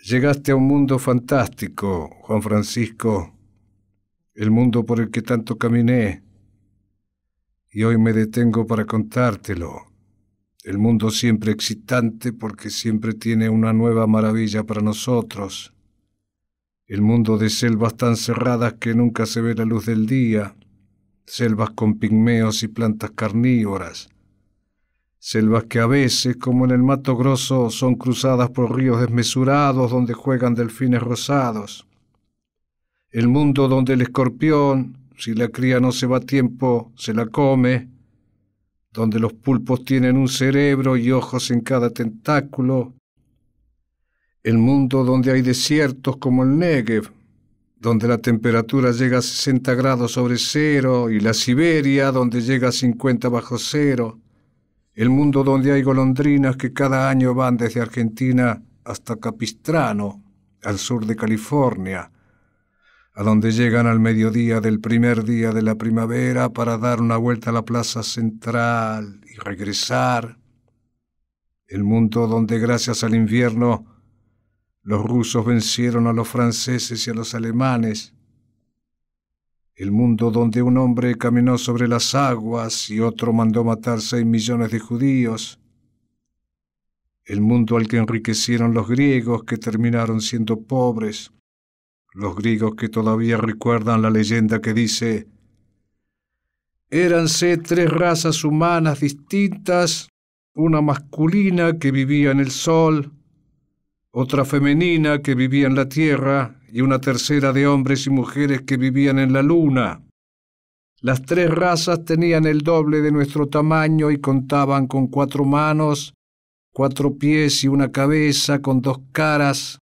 Llegaste a un mundo fantástico, Juan Francisco, el mundo por el que tanto caminé, y hoy me detengo para contártelo. El mundo siempre excitante porque siempre tiene una nueva maravilla para nosotros. El mundo de selvas tan cerradas que nunca se ve la luz del día, selvas con pigmeos y plantas carnívoras, Selvas que a veces, como en el Mato Grosso, son cruzadas por ríos desmesurados donde juegan delfines rosados. El mundo donde el escorpión, si la cría no se va a tiempo, se la come, donde los pulpos tienen un cerebro y ojos en cada tentáculo, el mundo donde hay desiertos como el Negev, donde la temperatura llega a 60 grados sobre cero, y la Siberia, donde llega a 50 bajo cero, el mundo donde hay golondrinas que cada año van desde Argentina hasta Capistrano, al sur de California, a donde llegan al mediodía del primer día de la primavera para dar una vuelta a la plaza central y regresar. El mundo donde gracias al invierno los rusos vencieron a los franceses y a los alemanes, el mundo donde un hombre caminó sobre las aguas y otro mandó matar seis millones de judíos, el mundo al que enriquecieron los griegos que terminaron siendo pobres, los griegos que todavía recuerdan la leyenda que dice, éranse tres razas humanas distintas, una masculina que vivía en el sol, otra femenina que vivía en la tierra y una tercera de hombres y mujeres que vivían en la luna. Las tres razas tenían el doble de nuestro tamaño y contaban con cuatro manos, cuatro pies y una cabeza con dos caras,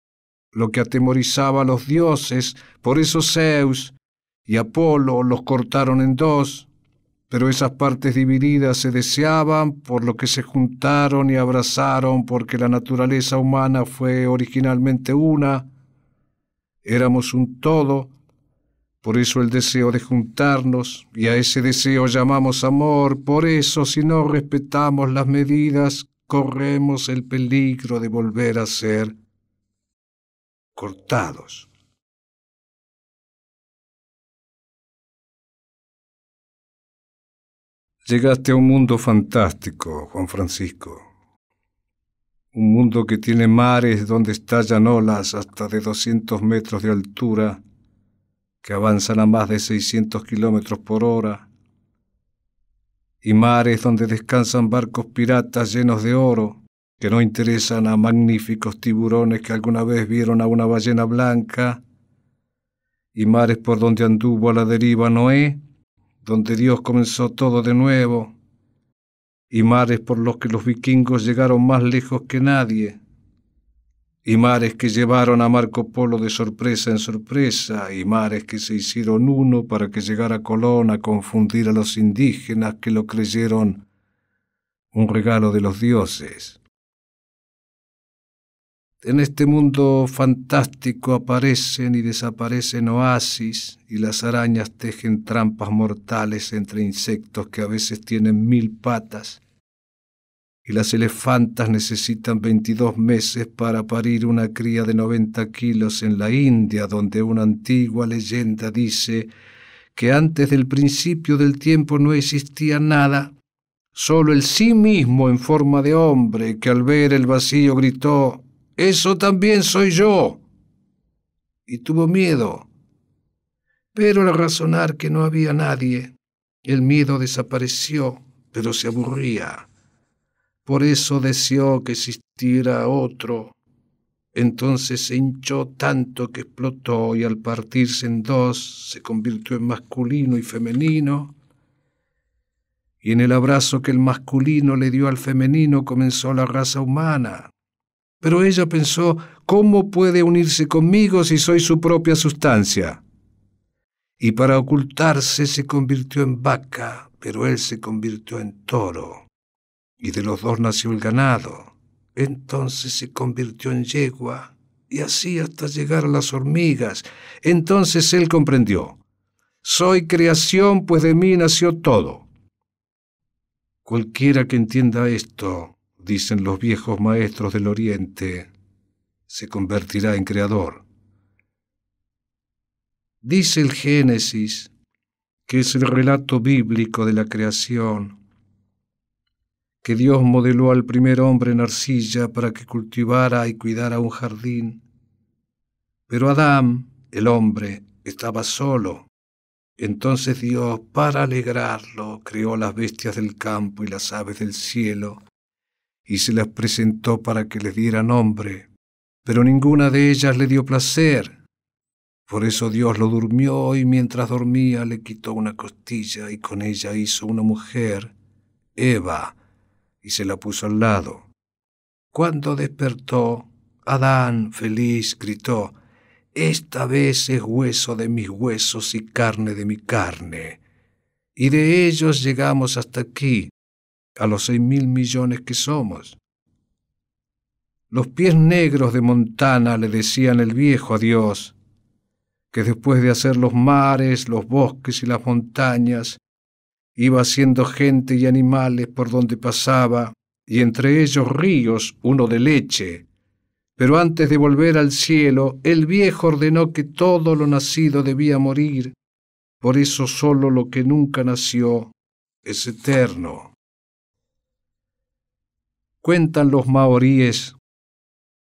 lo que atemorizaba a los dioses, por eso Zeus y Apolo los cortaron en dos, pero esas partes divididas se deseaban, por lo que se juntaron y abrazaron, porque la naturaleza humana fue originalmente una, éramos un todo, por eso el deseo de juntarnos, y a ese deseo llamamos amor, por eso si no respetamos las medidas, corremos el peligro de volver a ser cortados. Llegaste a un mundo fantástico, Juan Francisco un mundo que tiene mares donde estallan olas hasta de 200 metros de altura, que avanzan a más de 600 kilómetros por hora, y mares donde descansan barcos piratas llenos de oro, que no interesan a magníficos tiburones que alguna vez vieron a una ballena blanca, y mares por donde anduvo a la deriva Noé, donde Dios comenzó todo de nuevo, y mares por los que los vikingos llegaron más lejos que nadie, y mares que llevaron a Marco Polo de sorpresa en sorpresa, y mares que se hicieron uno para que llegara Colón a confundir a los indígenas que lo creyeron un regalo de los dioses. En este mundo fantástico aparecen y desaparecen oasis y las arañas tejen trampas mortales entre insectos que a veces tienen mil patas. Y las elefantas necesitan 22 meses para parir una cría de 90 kilos en la India, donde una antigua leyenda dice que antes del principio del tiempo no existía nada, solo el sí mismo en forma de hombre que al ver el vacío gritó eso también soy yo. Y tuvo miedo. Pero al razonar que no había nadie, el miedo desapareció, pero se aburría. Por eso deseó que existiera otro. Entonces se hinchó tanto que explotó y al partirse en dos se convirtió en masculino y femenino. Y en el abrazo que el masculino le dio al femenino comenzó la raza humana, pero ella pensó, ¿cómo puede unirse conmigo si soy su propia sustancia? Y para ocultarse se convirtió en vaca, pero él se convirtió en toro. Y de los dos nació el ganado. Entonces se convirtió en yegua, y así hasta llegar a las hormigas. Entonces él comprendió, soy creación, pues de mí nació todo. Cualquiera que entienda esto dicen los viejos maestros del Oriente, se convertirá en creador. Dice el Génesis, que es el relato bíblico de la creación, que Dios modeló al primer hombre en arcilla para que cultivara y cuidara un jardín. Pero Adán, el hombre, estaba solo. Entonces Dios, para alegrarlo, creó las bestias del campo y las aves del cielo y se las presentó para que les diera nombre, pero ninguna de ellas le dio placer. Por eso Dios lo durmió y mientras dormía le quitó una costilla y con ella hizo una mujer, Eva, y se la puso al lado. Cuando despertó, Adán, feliz, gritó, Esta vez es hueso de mis huesos y carne de mi carne. Y de ellos llegamos hasta aquí, a los seis mil millones que somos. Los pies negros de Montana le decían el viejo a Dios, que después de hacer los mares, los bosques y las montañas, iba haciendo gente y animales por donde pasaba, y entre ellos ríos, uno de leche. Pero antes de volver al cielo, el viejo ordenó que todo lo nacido debía morir, por eso solo lo que nunca nació es eterno. Cuentan los maoríes,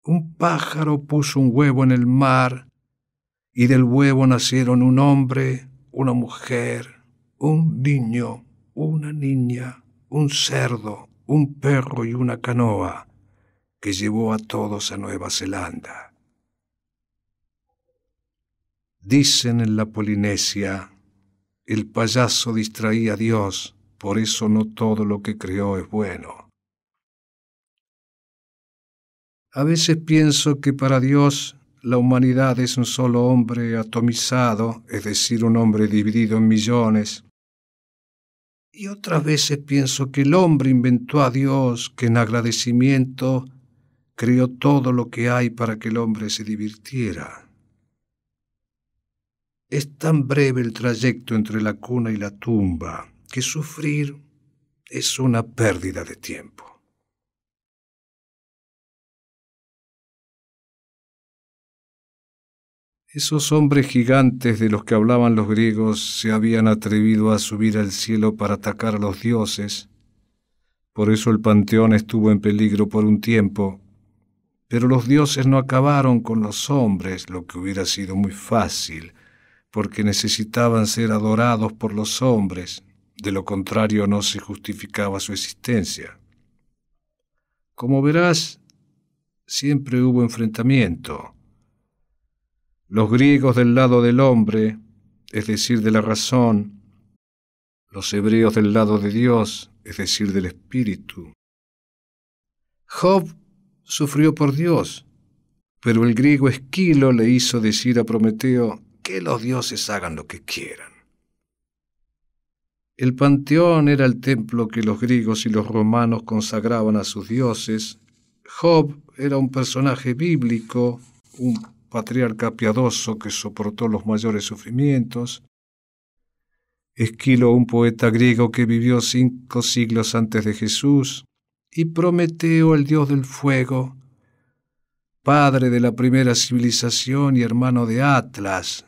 un pájaro puso un huevo en el mar y del huevo nacieron un hombre, una mujer, un niño, una niña, un cerdo, un perro y una canoa que llevó a todos a Nueva Zelanda. Dicen en la Polinesia, el payaso distraía a Dios, por eso no todo lo que creó es bueno. A veces pienso que para Dios la humanidad es un solo hombre atomizado, es decir, un hombre dividido en millones. Y otras veces pienso que el hombre inventó a Dios, que en agradecimiento creó todo lo que hay para que el hombre se divirtiera. Es tan breve el trayecto entre la cuna y la tumba que sufrir es una pérdida de tiempo. Esos hombres gigantes de los que hablaban los griegos se habían atrevido a subir al cielo para atacar a los dioses. Por eso el panteón estuvo en peligro por un tiempo. Pero los dioses no acabaron con los hombres, lo que hubiera sido muy fácil, porque necesitaban ser adorados por los hombres, de lo contrario no se justificaba su existencia. Como verás, siempre hubo enfrentamiento los griegos del lado del hombre, es decir, de la razón, los hebreos del lado de Dios, es decir, del espíritu. Job sufrió por Dios, pero el griego Esquilo le hizo decir a Prometeo que los dioses hagan lo que quieran. El panteón era el templo que los griegos y los romanos consagraban a sus dioses. Job era un personaje bíblico, un patriarca piadoso que soportó los mayores sufrimientos, Esquilo, un poeta griego que vivió cinco siglos antes de Jesús, y Prometeo, el dios del fuego, padre de la primera civilización y hermano de Atlas,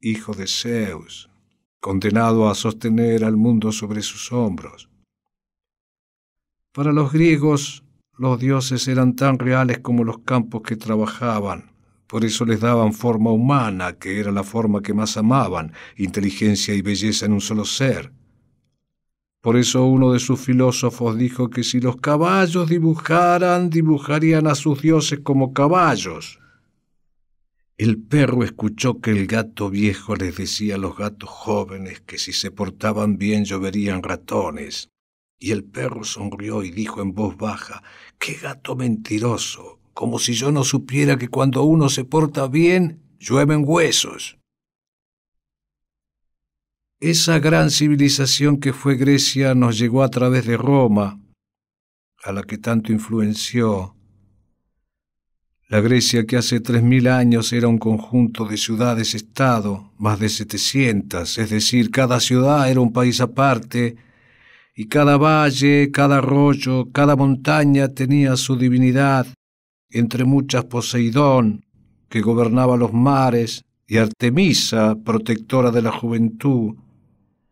hijo de Zeus, condenado a sostener al mundo sobre sus hombros. Para los griegos, los dioses eran tan reales como los campos que trabajaban, por eso les daban forma humana, que era la forma que más amaban, inteligencia y belleza en un solo ser. Por eso uno de sus filósofos dijo que si los caballos dibujaran, dibujarían a sus dioses como caballos. El perro escuchó que el gato viejo les decía a los gatos jóvenes que si se portaban bien lloverían ratones. Y el perro sonrió y dijo en voz baja, ¡Qué gato mentiroso! como si yo no supiera que cuando uno se porta bien, llueven huesos. Esa gran civilización que fue Grecia nos llegó a través de Roma, a la que tanto influenció. La Grecia que hace tres mil años era un conjunto de ciudades-estado, más de setecientas, es decir, cada ciudad era un país aparte, y cada valle, cada arroyo, cada montaña tenía su divinidad, entre muchas Poseidón, que gobernaba los mares, y Artemisa, protectora de la juventud,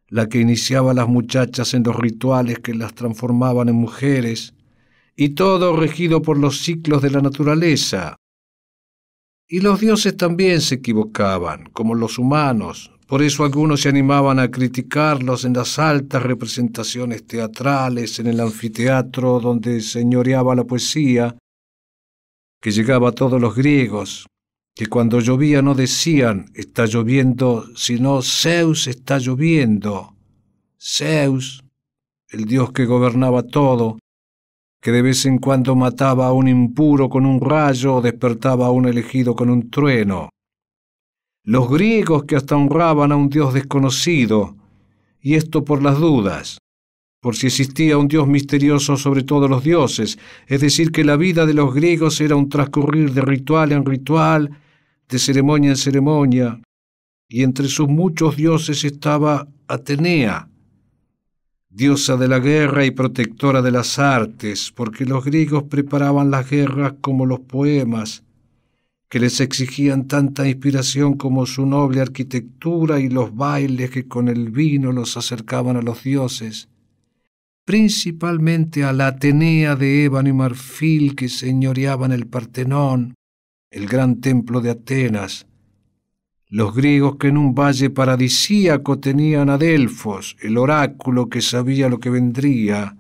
la que iniciaba a las muchachas en los rituales que las transformaban en mujeres, y todo regido por los ciclos de la naturaleza. Y los dioses también se equivocaban, como los humanos, por eso algunos se animaban a criticarlos en las altas representaciones teatrales, en el anfiteatro donde señoreaba la poesía, que llegaba a todos los griegos, que cuando llovía no decían está lloviendo, sino Zeus está lloviendo. Zeus, el dios que gobernaba todo, que de vez en cuando mataba a un impuro con un rayo o despertaba a un elegido con un trueno. Los griegos que hasta honraban a un dios desconocido, y esto por las dudas, por si existía un Dios misterioso sobre todos los dioses, es decir, que la vida de los griegos era un transcurrir de ritual en ritual, de ceremonia en ceremonia, y entre sus muchos dioses estaba Atenea, diosa de la guerra y protectora de las artes, porque los griegos preparaban las guerras como los poemas, que les exigían tanta inspiración como su noble arquitectura y los bailes que con el vino los acercaban a los dioses principalmente a la Atenea de ébano y marfil que señoreaban el Partenón, el gran templo de Atenas, los griegos que en un valle paradisíaco tenían a Delfos, el oráculo que sabía lo que vendría,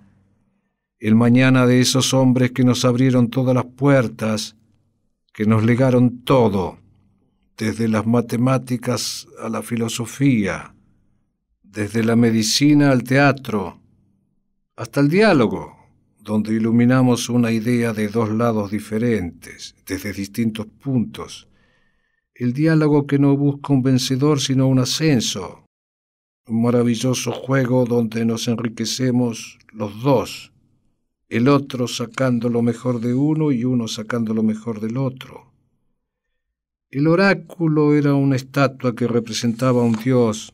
el mañana de esos hombres que nos abrieron todas las puertas, que nos legaron todo, desde las matemáticas a la filosofía, desde la medicina al teatro, hasta el diálogo, donde iluminamos una idea de dos lados diferentes, desde distintos puntos. El diálogo que no busca un vencedor sino un ascenso. Un maravilloso juego donde nos enriquecemos los dos, el otro sacando lo mejor de uno y uno sacando lo mejor del otro. El oráculo era una estatua que representaba a un dios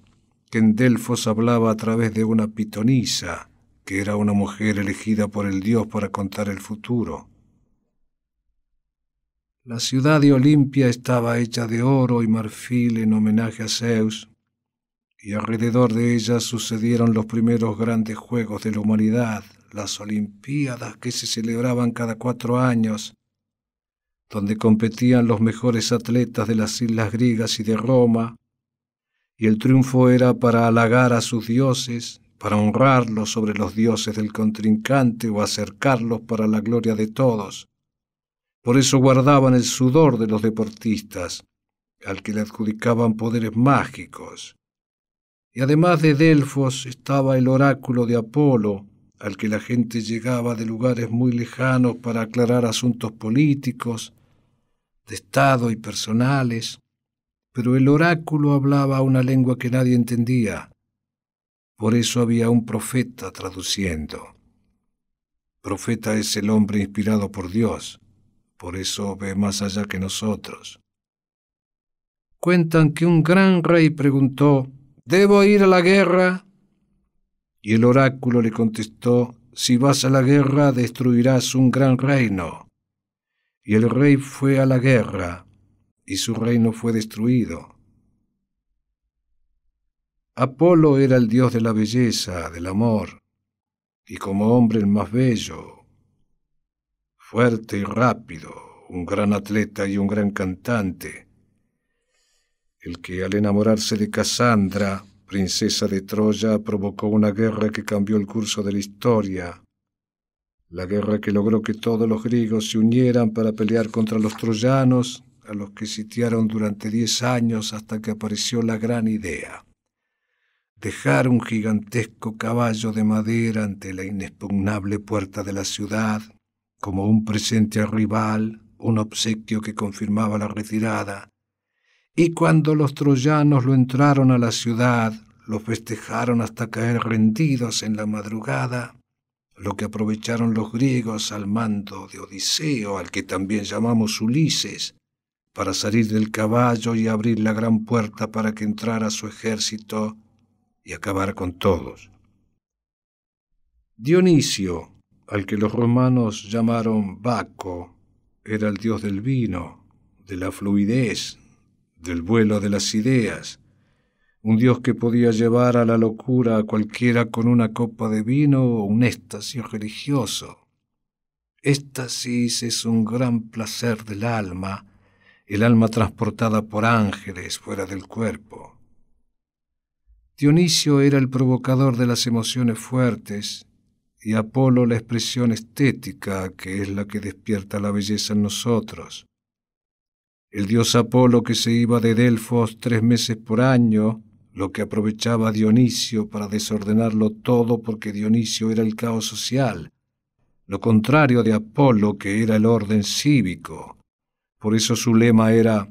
que en Delfos hablaba a través de una pitonisa que era una mujer elegida por el dios para contar el futuro. La ciudad de Olimpia estaba hecha de oro y marfil en homenaje a Zeus, y alrededor de ella sucedieron los primeros grandes juegos de la humanidad, las Olimpiadas que se celebraban cada cuatro años, donde competían los mejores atletas de las islas griegas y de Roma, y el triunfo era para halagar a sus dioses para honrarlos sobre los dioses del contrincante o acercarlos para la gloria de todos. Por eso guardaban el sudor de los deportistas, al que le adjudicaban poderes mágicos. Y además de Delfos estaba el oráculo de Apolo, al que la gente llegaba de lugares muy lejanos para aclarar asuntos políticos, de Estado y personales, pero el oráculo hablaba una lengua que nadie entendía, por eso había un profeta traduciendo. Profeta es el hombre inspirado por Dios, por eso ve más allá que nosotros. Cuentan que un gran rey preguntó, ¿Debo ir a la guerra? Y el oráculo le contestó, si vas a la guerra destruirás un gran reino. Y el rey fue a la guerra, y su reino fue destruido. Apolo era el dios de la belleza, del amor, y como hombre el más bello, fuerte y rápido, un gran atleta y un gran cantante, el que al enamorarse de Casandra, princesa de Troya, provocó una guerra que cambió el curso de la historia, la guerra que logró que todos los griegos se unieran para pelear contra los troyanos, a los que sitiaron durante diez años hasta que apareció la gran idea dejar un gigantesco caballo de madera ante la inexpugnable puerta de la ciudad, como un presente al rival, un obsequio que confirmaba la retirada. Y cuando los troyanos lo entraron a la ciudad, lo festejaron hasta caer rendidos en la madrugada, lo que aprovecharon los griegos al mando de Odiseo, al que también llamamos Ulises, para salir del caballo y abrir la gran puerta para que entrara su ejército y acabar con todos. Dionisio, al que los romanos llamaron Baco, era el dios del vino, de la fluidez, del vuelo de las ideas, un dios que podía llevar a la locura a cualquiera con una copa de vino o un éxtasis religioso. Éxtasis es un gran placer del alma, el alma transportada por ángeles fuera del cuerpo. Dionisio era el provocador de las emociones fuertes y Apolo la expresión estética que es la que despierta la belleza en nosotros. El dios Apolo que se iba de Delfos tres meses por año, lo que aprovechaba Dionisio para desordenarlo todo porque Dionisio era el caos social, lo contrario de Apolo que era el orden cívico. Por eso su lema era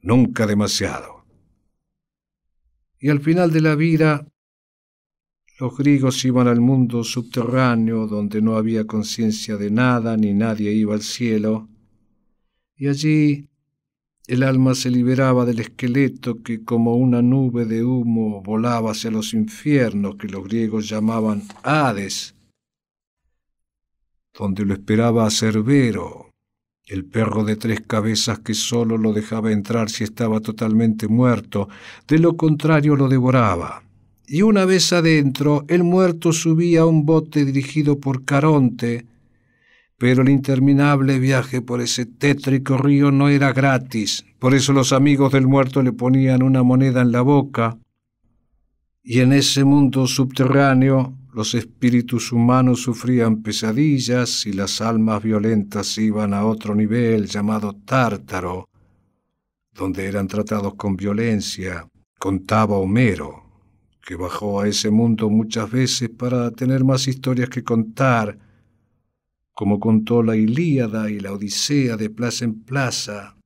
nunca demasiado y al final de la vida los griegos iban al mundo subterráneo donde no había conciencia de nada ni nadie iba al cielo, y allí el alma se liberaba del esqueleto que como una nube de humo volaba hacia los infiernos que los griegos llamaban Hades, donde lo esperaba Cerbero, el perro de tres cabezas que solo lo dejaba entrar si estaba totalmente muerto, de lo contrario lo devoraba. Y una vez adentro, el muerto subía a un bote dirigido por Caronte, pero el interminable viaje por ese tétrico río no era gratis, por eso los amigos del muerto le ponían una moneda en la boca, y en ese mundo subterráneo los espíritus humanos sufrían pesadillas y las almas violentas iban a otro nivel llamado Tártaro, donde eran tratados con violencia, contaba Homero, que bajó a ese mundo muchas veces para tener más historias que contar, como contó la Ilíada y la Odisea de plaza en plaza,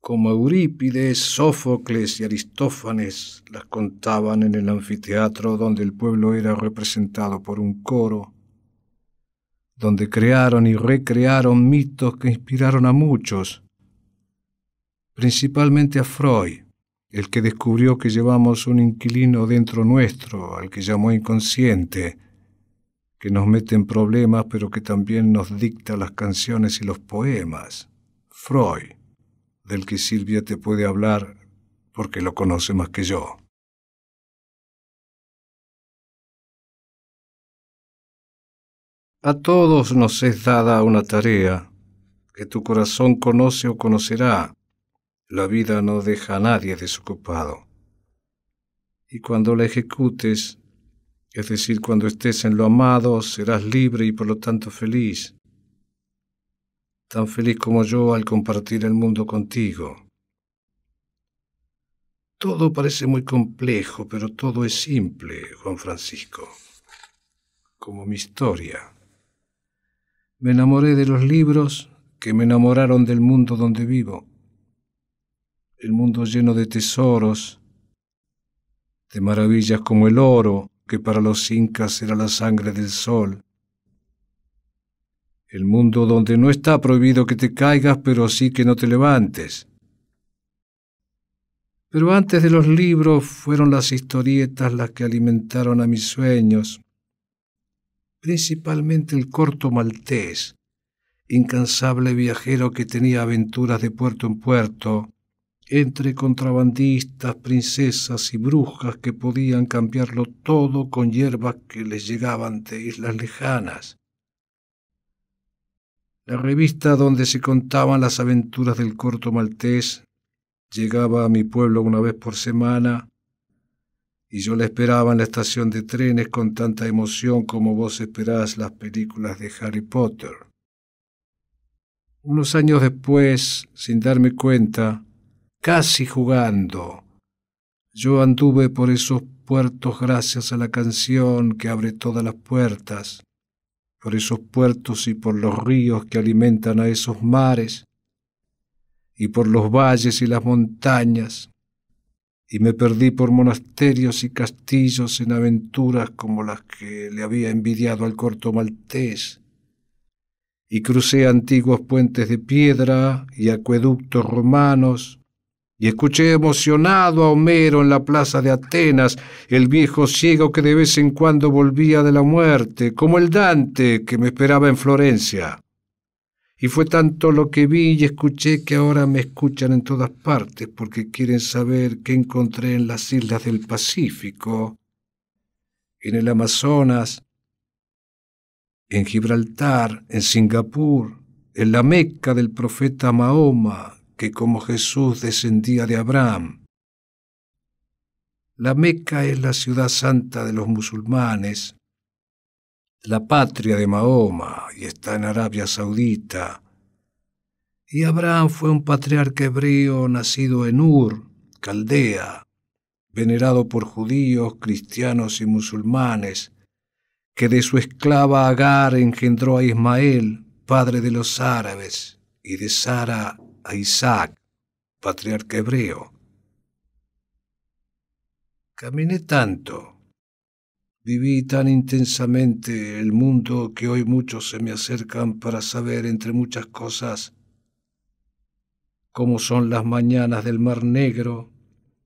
como Eurípides, Sófocles y Aristófanes las contaban en el anfiteatro donde el pueblo era representado por un coro, donde crearon y recrearon mitos que inspiraron a muchos, principalmente a Freud, el que descubrió que llevamos un inquilino dentro nuestro, al que llamó inconsciente, que nos mete en problemas pero que también nos dicta las canciones y los poemas. Freud del que Silvia te puede hablar porque lo conoce más que yo. A todos nos es dada una tarea que tu corazón conoce o conocerá. La vida no deja a nadie desocupado. Y cuando la ejecutes, es decir, cuando estés en lo amado, serás libre y por lo tanto feliz tan feliz como yo al compartir el mundo contigo. Todo parece muy complejo, pero todo es simple, Juan Francisco, como mi historia. Me enamoré de los libros que me enamoraron del mundo donde vivo, el mundo lleno de tesoros, de maravillas como el oro, que para los incas era la sangre del sol, el mundo donde no está prohibido que te caigas, pero sí que no te levantes. Pero antes de los libros fueron las historietas las que alimentaron a mis sueños, principalmente el corto maltés, incansable viajero que tenía aventuras de puerto en puerto, entre contrabandistas, princesas y brujas que podían cambiarlo todo con hierbas que les llegaban de islas lejanas. La revista donde se contaban las aventuras del corto maltés llegaba a mi pueblo una vez por semana y yo la esperaba en la estación de trenes con tanta emoción como vos esperás las películas de Harry Potter. Unos años después, sin darme cuenta, casi jugando, yo anduve por esos puertos gracias a la canción que abre todas las puertas por esos puertos y por los ríos que alimentan a esos mares, y por los valles y las montañas, y me perdí por monasterios y castillos en aventuras como las que le había envidiado al corto maltés, y crucé antiguos puentes de piedra y acueductos romanos, y escuché emocionado a Homero en la plaza de Atenas, el viejo ciego que de vez en cuando volvía de la muerte, como el Dante que me esperaba en Florencia. Y fue tanto lo que vi y escuché que ahora me escuchan en todas partes porque quieren saber qué encontré en las islas del Pacífico, en el Amazonas, en Gibraltar, en Singapur, en la Meca del profeta Mahoma, que como Jesús descendía de Abraham. La Meca es la ciudad santa de los musulmanes, la patria de Mahoma, y está en Arabia Saudita. Y Abraham fue un patriarca hebreo nacido en Ur, Caldea, venerado por judíos, cristianos y musulmanes, que de su esclava Agar engendró a Ismael, padre de los árabes, y de Sara a Isaac, patriarca hebreo. Caminé tanto, viví tan intensamente el mundo que hoy muchos se me acercan para saber, entre muchas cosas, cómo son las mañanas del Mar Negro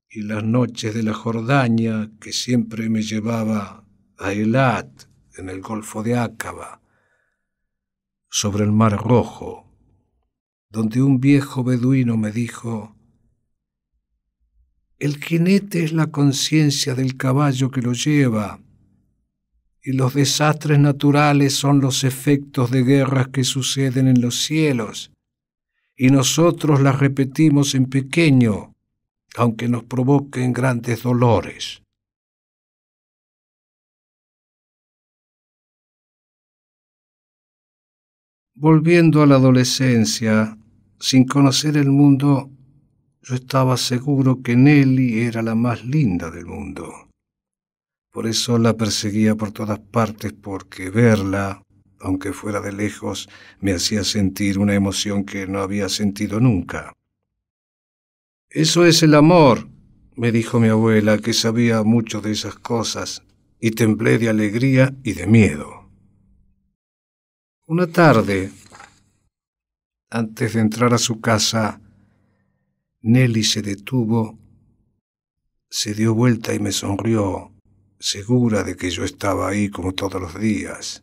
y las noches de la Jordania que siempre me llevaba a Elat, en el Golfo de Ácaba, sobre el Mar Rojo donde un viejo beduino me dijo, el jinete es la conciencia del caballo que lo lleva, y los desastres naturales son los efectos de guerras que suceden en los cielos, y nosotros las repetimos en pequeño, aunque nos provoquen grandes dolores. Volviendo a la adolescencia, sin conocer el mundo, yo estaba seguro que Nelly era la más linda del mundo. Por eso la perseguía por todas partes, porque verla, aunque fuera de lejos, me hacía sentir una emoción que no había sentido nunca. Eso es el amor, me dijo mi abuela, que sabía mucho de esas cosas, y temblé de alegría y de miedo. Una tarde, antes de entrar a su casa, Nelly se detuvo, se dio vuelta y me sonrió, segura de que yo estaba ahí como todos los días.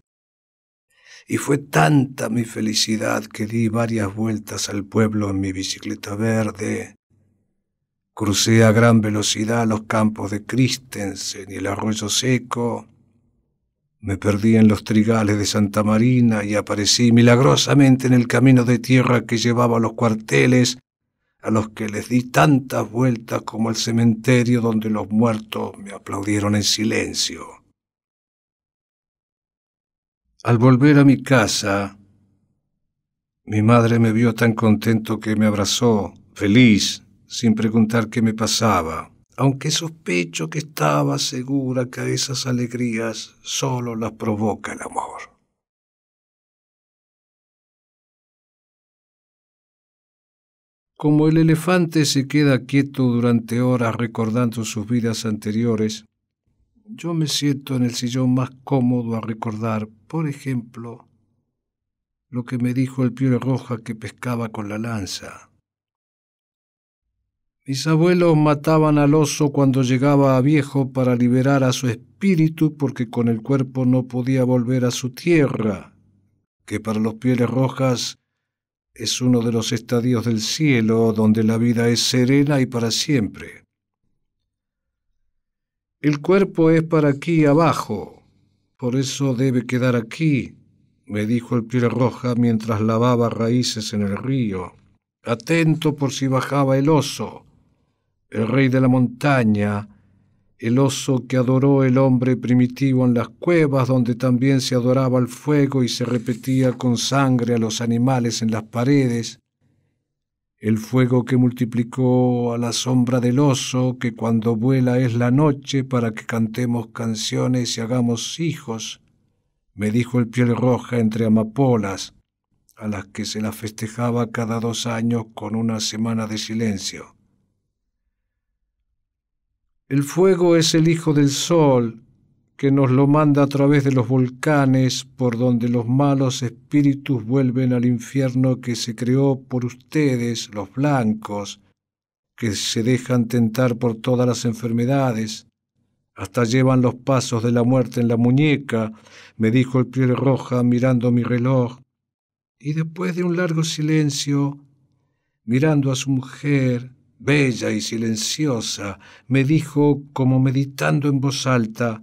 Y fue tanta mi felicidad que di varias vueltas al pueblo en mi bicicleta verde, Crucé a gran velocidad los campos de Christensen y el arroyo seco, me perdí en los trigales de Santa Marina y aparecí milagrosamente en el camino de tierra que llevaba a los cuarteles, a los que les di tantas vueltas como al cementerio donde los muertos me aplaudieron en silencio. Al volver a mi casa, mi madre me vio tan contento que me abrazó, feliz, sin preguntar qué me pasaba aunque sospecho que estaba segura que esas alegrías solo las provoca el amor. Como el elefante se queda quieto durante horas recordando sus vidas anteriores, yo me siento en el sillón más cómodo a recordar, por ejemplo, lo que me dijo el piel roja que pescaba con la lanza mis abuelos mataban al oso cuando llegaba a viejo para liberar a su espíritu porque con el cuerpo no podía volver a su tierra, que para los pieles rojas es uno de los estadios del cielo donde la vida es serena y para siempre. El cuerpo es para aquí abajo, por eso debe quedar aquí, me dijo el piel roja mientras lavaba raíces en el río, atento por si bajaba el oso el rey de la montaña, el oso que adoró el hombre primitivo en las cuevas donde también se adoraba el fuego y se repetía con sangre a los animales en las paredes, el fuego que multiplicó a la sombra del oso, que cuando vuela es la noche para que cantemos canciones y hagamos hijos, me dijo el piel roja entre amapolas, a las que se las festejaba cada dos años con una semana de silencio. El fuego es el hijo del sol, que nos lo manda a través de los volcanes, por donde los malos espíritus vuelven al infierno que se creó por ustedes, los blancos, que se dejan tentar por todas las enfermedades. Hasta llevan los pasos de la muerte en la muñeca, me dijo el piel roja mirando mi reloj. Y después de un largo silencio, mirando a su mujer, bella y silenciosa, me dijo como meditando en voz alta,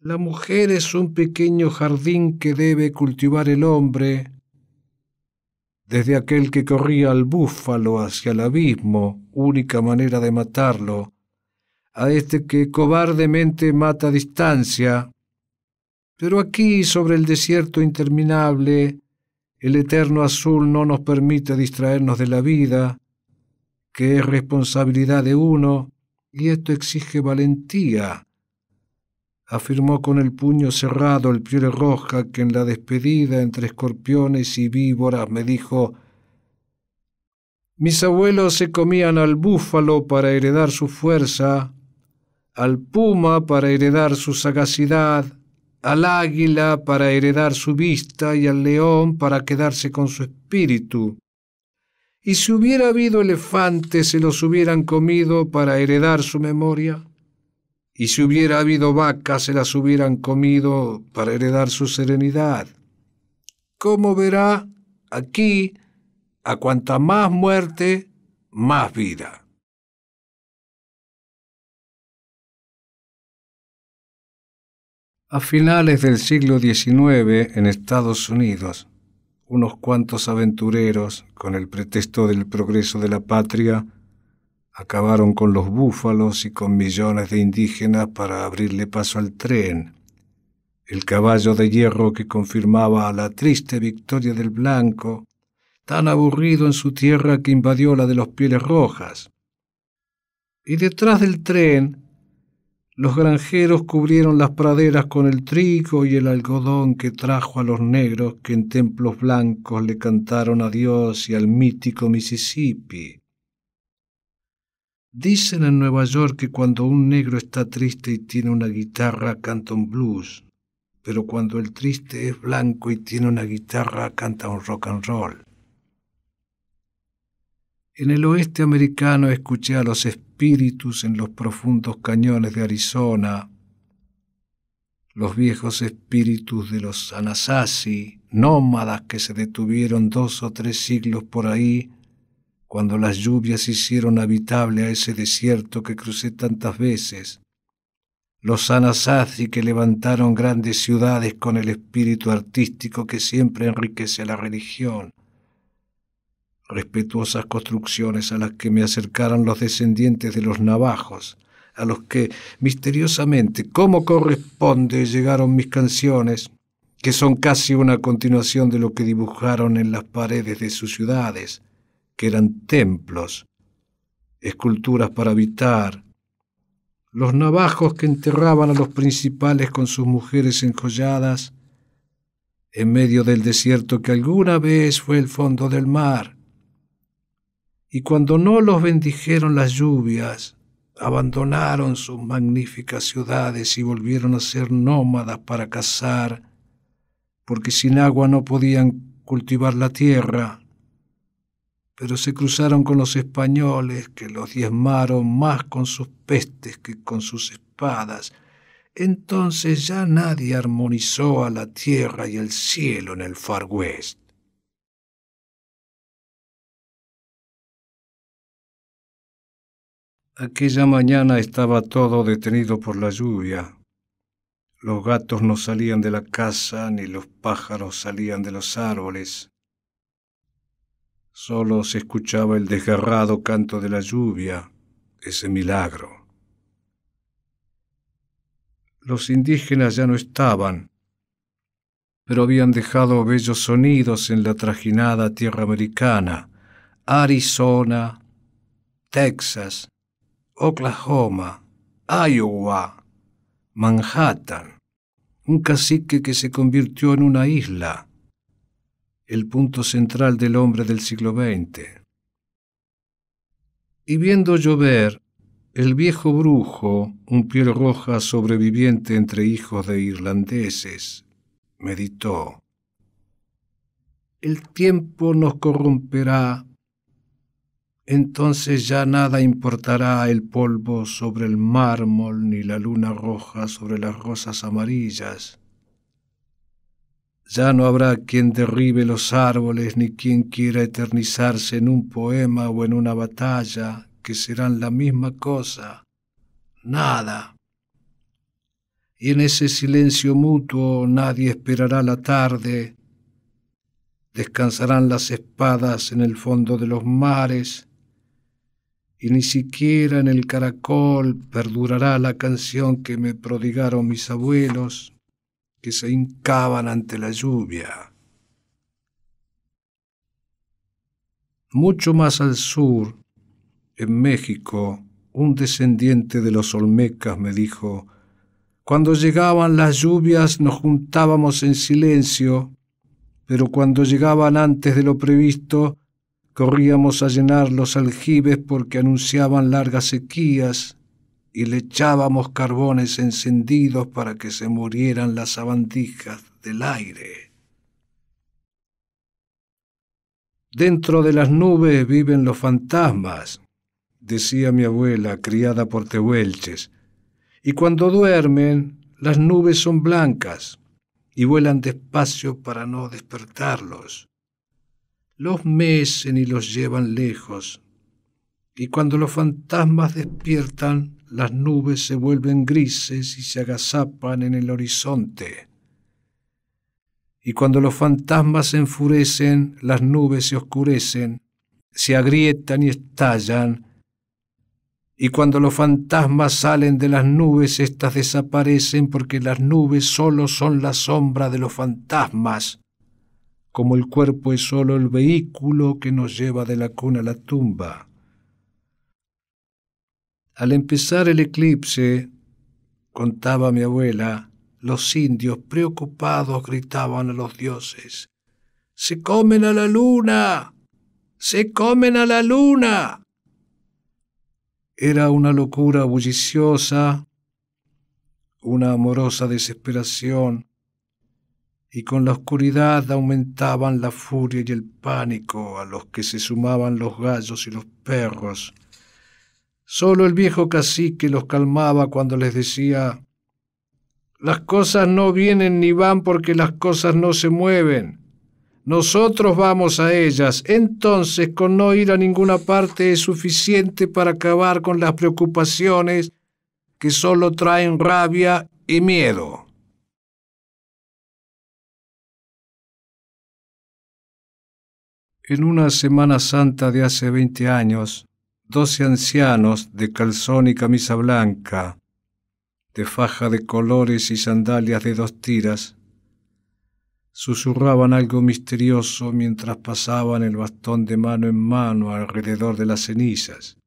La mujer es un pequeño jardín que debe cultivar el hombre, desde aquel que corría al búfalo hacia el abismo, única manera de matarlo, a este que cobardemente mata a distancia. Pero aquí, sobre el desierto interminable, el eterno azul no nos permite distraernos de la vida, que es responsabilidad de uno, y esto exige valentía, afirmó con el puño cerrado el piel Roja, que en la despedida entre escorpiones y víboras me dijo, mis abuelos se comían al búfalo para heredar su fuerza, al puma para heredar su sagacidad, al águila para heredar su vista y al león para quedarse con su espíritu y si hubiera habido elefantes se los hubieran comido para heredar su memoria, y si hubiera habido vacas se las hubieran comido para heredar su serenidad. Como verá, aquí, a cuanta más muerte, más vida. A finales del siglo XIX en Estados Unidos, unos cuantos aventureros, con el pretexto del progreso de la patria, acabaron con los búfalos y con millones de indígenas para abrirle paso al tren. El caballo de hierro que confirmaba la triste victoria del blanco, tan aburrido en su tierra que invadió la de los pieles rojas. Y detrás del tren, los granjeros cubrieron las praderas con el trigo y el algodón que trajo a los negros que en templos blancos le cantaron a Dios y al mítico Mississippi. Dicen en Nueva York que cuando un negro está triste y tiene una guitarra canta un blues, pero cuando el triste es blanco y tiene una guitarra canta un rock and roll. En el oeste americano escuché a los espíritus en los profundos cañones de Arizona, los viejos espíritus de los Anasazi, nómadas que se detuvieron dos o tres siglos por ahí, cuando las lluvias hicieron habitable a ese desierto que crucé tantas veces, los Anasazi que levantaron grandes ciudades con el espíritu artístico que siempre enriquece la religión, respetuosas construcciones a las que me acercaron los descendientes de los navajos, a los que misteriosamente, como corresponde, llegaron mis canciones, que son casi una continuación de lo que dibujaron en las paredes de sus ciudades, que eran templos, esculturas para habitar, los navajos que enterraban a los principales con sus mujeres enjolladas, en medio del desierto que alguna vez fue el fondo del mar, y cuando no los bendijeron las lluvias, abandonaron sus magníficas ciudades y volvieron a ser nómadas para cazar, porque sin agua no podían cultivar la tierra. Pero se cruzaron con los españoles, que los diezmaron más con sus pestes que con sus espadas. Entonces ya nadie armonizó a la tierra y el cielo en el Far West. Aquella mañana estaba todo detenido por la lluvia. Los gatos no salían de la casa ni los pájaros salían de los árboles. Solo se escuchaba el desgarrado canto de la lluvia, ese milagro. Los indígenas ya no estaban, pero habían dejado bellos sonidos en la trajinada tierra americana, Arizona, Texas, Oklahoma, Iowa, Manhattan, un cacique que se convirtió en una isla, el punto central del hombre del siglo XX. Y viendo llover, el viejo brujo, un piel roja sobreviviente entre hijos de irlandeses, meditó. El tiempo nos corromperá entonces ya nada importará el polvo sobre el mármol ni la luna roja sobre las rosas amarillas. Ya no habrá quien derribe los árboles ni quien quiera eternizarse en un poema o en una batalla, que serán la misma cosa. Nada. Y en ese silencio mutuo nadie esperará la tarde. Descansarán las espadas en el fondo de los mares y ni siquiera en el caracol perdurará la canción que me prodigaron mis abuelos, que se hincaban ante la lluvia. Mucho más al sur, en México, un descendiente de los Olmecas me dijo, cuando llegaban las lluvias nos juntábamos en silencio, pero cuando llegaban antes de lo previsto, Corríamos a llenar los aljibes porque anunciaban largas sequías y le echábamos carbones encendidos para que se murieran las sabandijas del aire. Dentro de las nubes viven los fantasmas, decía mi abuela, criada por tehuelches, y cuando duermen las nubes son blancas y vuelan despacio para no despertarlos los mecen y los llevan lejos. Y cuando los fantasmas despiertan, las nubes se vuelven grises y se agazapan en el horizonte. Y cuando los fantasmas se enfurecen, las nubes se oscurecen, se agrietan y estallan. Y cuando los fantasmas salen de las nubes, éstas desaparecen porque las nubes solo son la sombra de los fantasmas como el cuerpo es solo el vehículo que nos lleva de la cuna a la tumba. Al empezar el eclipse, contaba mi abuela, los indios preocupados gritaban a los dioses, ¡Se comen a la luna! ¡Se comen a la luna! Era una locura bulliciosa, una amorosa desesperación, y con la oscuridad aumentaban la furia y el pánico a los que se sumaban los gallos y los perros. Solo el viejo cacique los calmaba cuando les decía Las cosas no vienen ni van porque las cosas no se mueven. Nosotros vamos a ellas. Entonces, con no ir a ninguna parte es suficiente para acabar con las preocupaciones que solo traen rabia y miedo. En una Semana Santa de hace 20 años, doce ancianos de calzón y camisa blanca, de faja de colores y sandalias de dos tiras, susurraban algo misterioso mientras pasaban el bastón de mano en mano alrededor de las cenizas.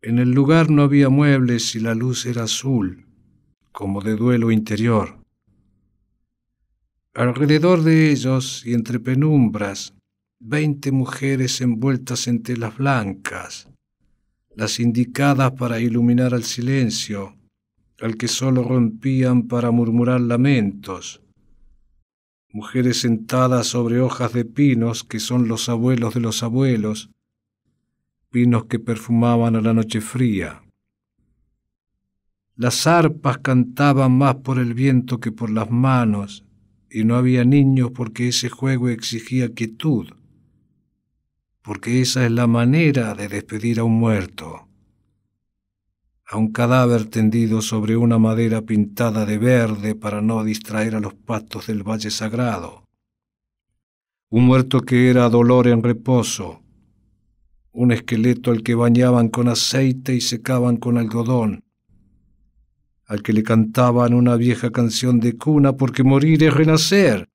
En el lugar no había muebles y la luz era azul, como de duelo interior. Alrededor de ellos y entre penumbras, veinte mujeres envueltas en telas blancas, las indicadas para iluminar al silencio, al que sólo rompían para murmurar lamentos. Mujeres sentadas sobre hojas de pinos que son los abuelos de los abuelos, pinos que perfumaban a la noche fría. Las arpas cantaban más por el viento que por las manos, y no había niños porque ese juego exigía quietud, porque esa es la manera de despedir a un muerto, a un cadáver tendido sobre una madera pintada de verde para no distraer a los patos del valle sagrado, un muerto que era dolor en reposo, un esqueleto al que bañaban con aceite y secaban con algodón, al que le cantaban una vieja canción de cuna porque morir es renacer.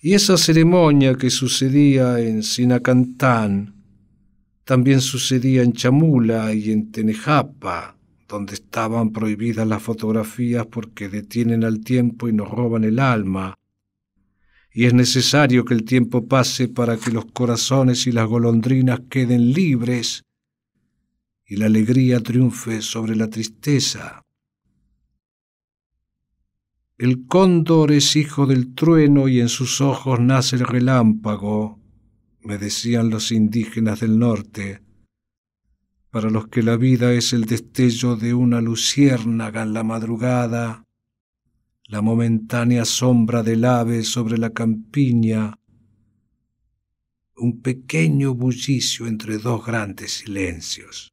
Y esa ceremonia que sucedía en Sinacantán también sucedía en Chamula y en Tenejapa, donde estaban prohibidas las fotografías porque detienen al tiempo y nos roban el alma. Y es necesario que el tiempo pase para que los corazones y las golondrinas queden libres y la alegría triunfe sobre la tristeza. El cóndor es hijo del trueno y en sus ojos nace el relámpago, me decían los indígenas del norte, para los que la vida es el destello de una luciérnaga en la madrugada, la momentánea sombra del ave sobre la campiña, un pequeño bullicio entre dos grandes silencios.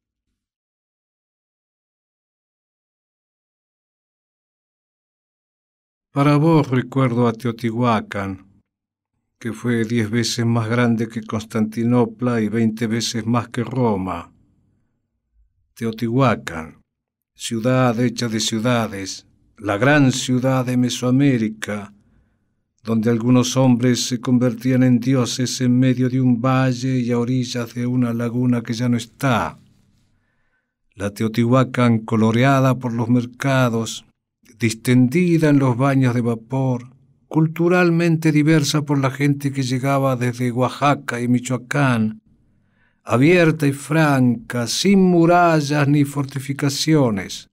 Para vos recuerdo a Teotihuacán, que fue diez veces más grande que Constantinopla y veinte veces más que Roma. Teotihuacán, ciudad hecha de ciudades, la gran ciudad de Mesoamérica, donde algunos hombres se convertían en dioses en medio de un valle y a orillas de una laguna que ya no está. La Teotihuacán coloreada por los mercados, distendida en los baños de vapor, culturalmente diversa por la gente que llegaba desde Oaxaca y Michoacán, abierta y franca, sin murallas ni fortificaciones.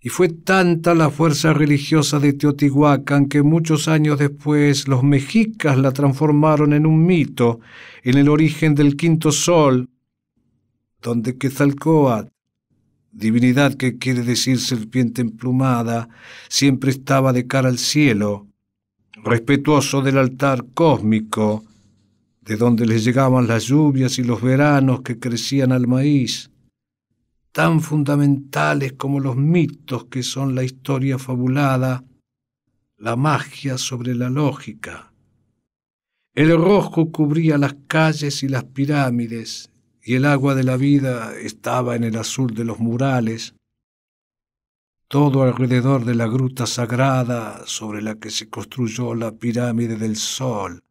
Y fue tanta la fuerza religiosa de Teotihuacán que muchos años después los mexicas la transformaron en un mito, en el origen del quinto sol, donde Quetzalcóatl, divinidad que quiere decir serpiente emplumada, siempre estaba de cara al cielo, respetuoso del altar cósmico, de donde le llegaban las lluvias y los veranos que crecían al maíz, tan fundamentales como los mitos que son la historia fabulada, la magia sobre la lógica. El rojo cubría las calles y las pirámides, y el agua de la vida estaba en el azul de los murales, todo alrededor de la gruta sagrada sobre la que se construyó la pirámide del sol.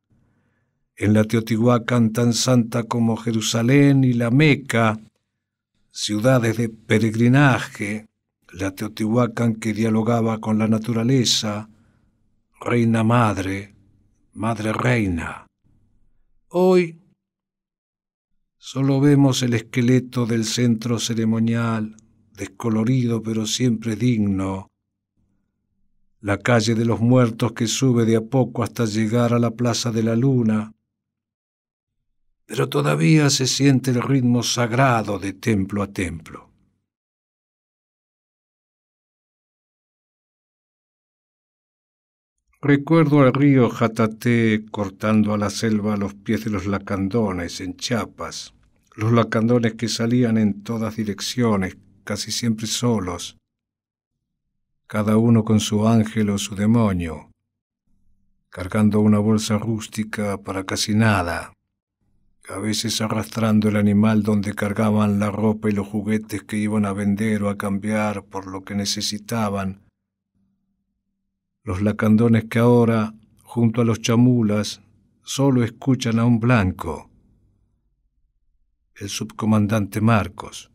En la Teotihuacán tan santa como Jerusalén y la Meca, ciudades de peregrinaje, la Teotihuacán que dialogaba con la naturaleza, reina madre, madre reina. Hoy Solo vemos el esqueleto del centro ceremonial, descolorido pero siempre digno. La calle de los muertos que sube de a poco hasta llegar a la Plaza de la Luna. Pero todavía se siente el ritmo sagrado de templo a templo. Recuerdo al río Jataté cortando a la selva los pies de los lacandones en chapas, los lacandones que salían en todas direcciones, casi siempre solos, cada uno con su ángel o su demonio, cargando una bolsa rústica para casi nada, a veces arrastrando el animal donde cargaban la ropa y los juguetes que iban a vender o a cambiar por lo que necesitaban, los lacandones que ahora, junto a los chamulas, solo escuchan a un blanco, el subcomandante Marcos.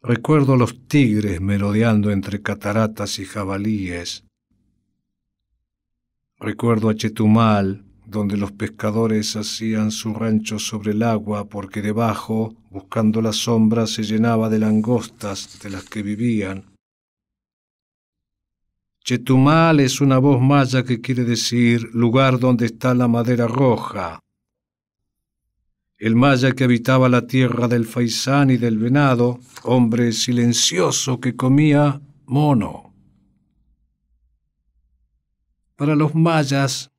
Recuerdo los tigres merodeando entre cataratas y jabalíes. Recuerdo a Chetumal, donde los pescadores hacían su rancho sobre el agua porque debajo, buscando la sombra, se llenaba de langostas de las que vivían Chetumal es una voz maya que quiere decir lugar donde está la madera roja. El maya que habitaba la tierra del faisán y del venado, hombre silencioso que comía mono. Para los mayas,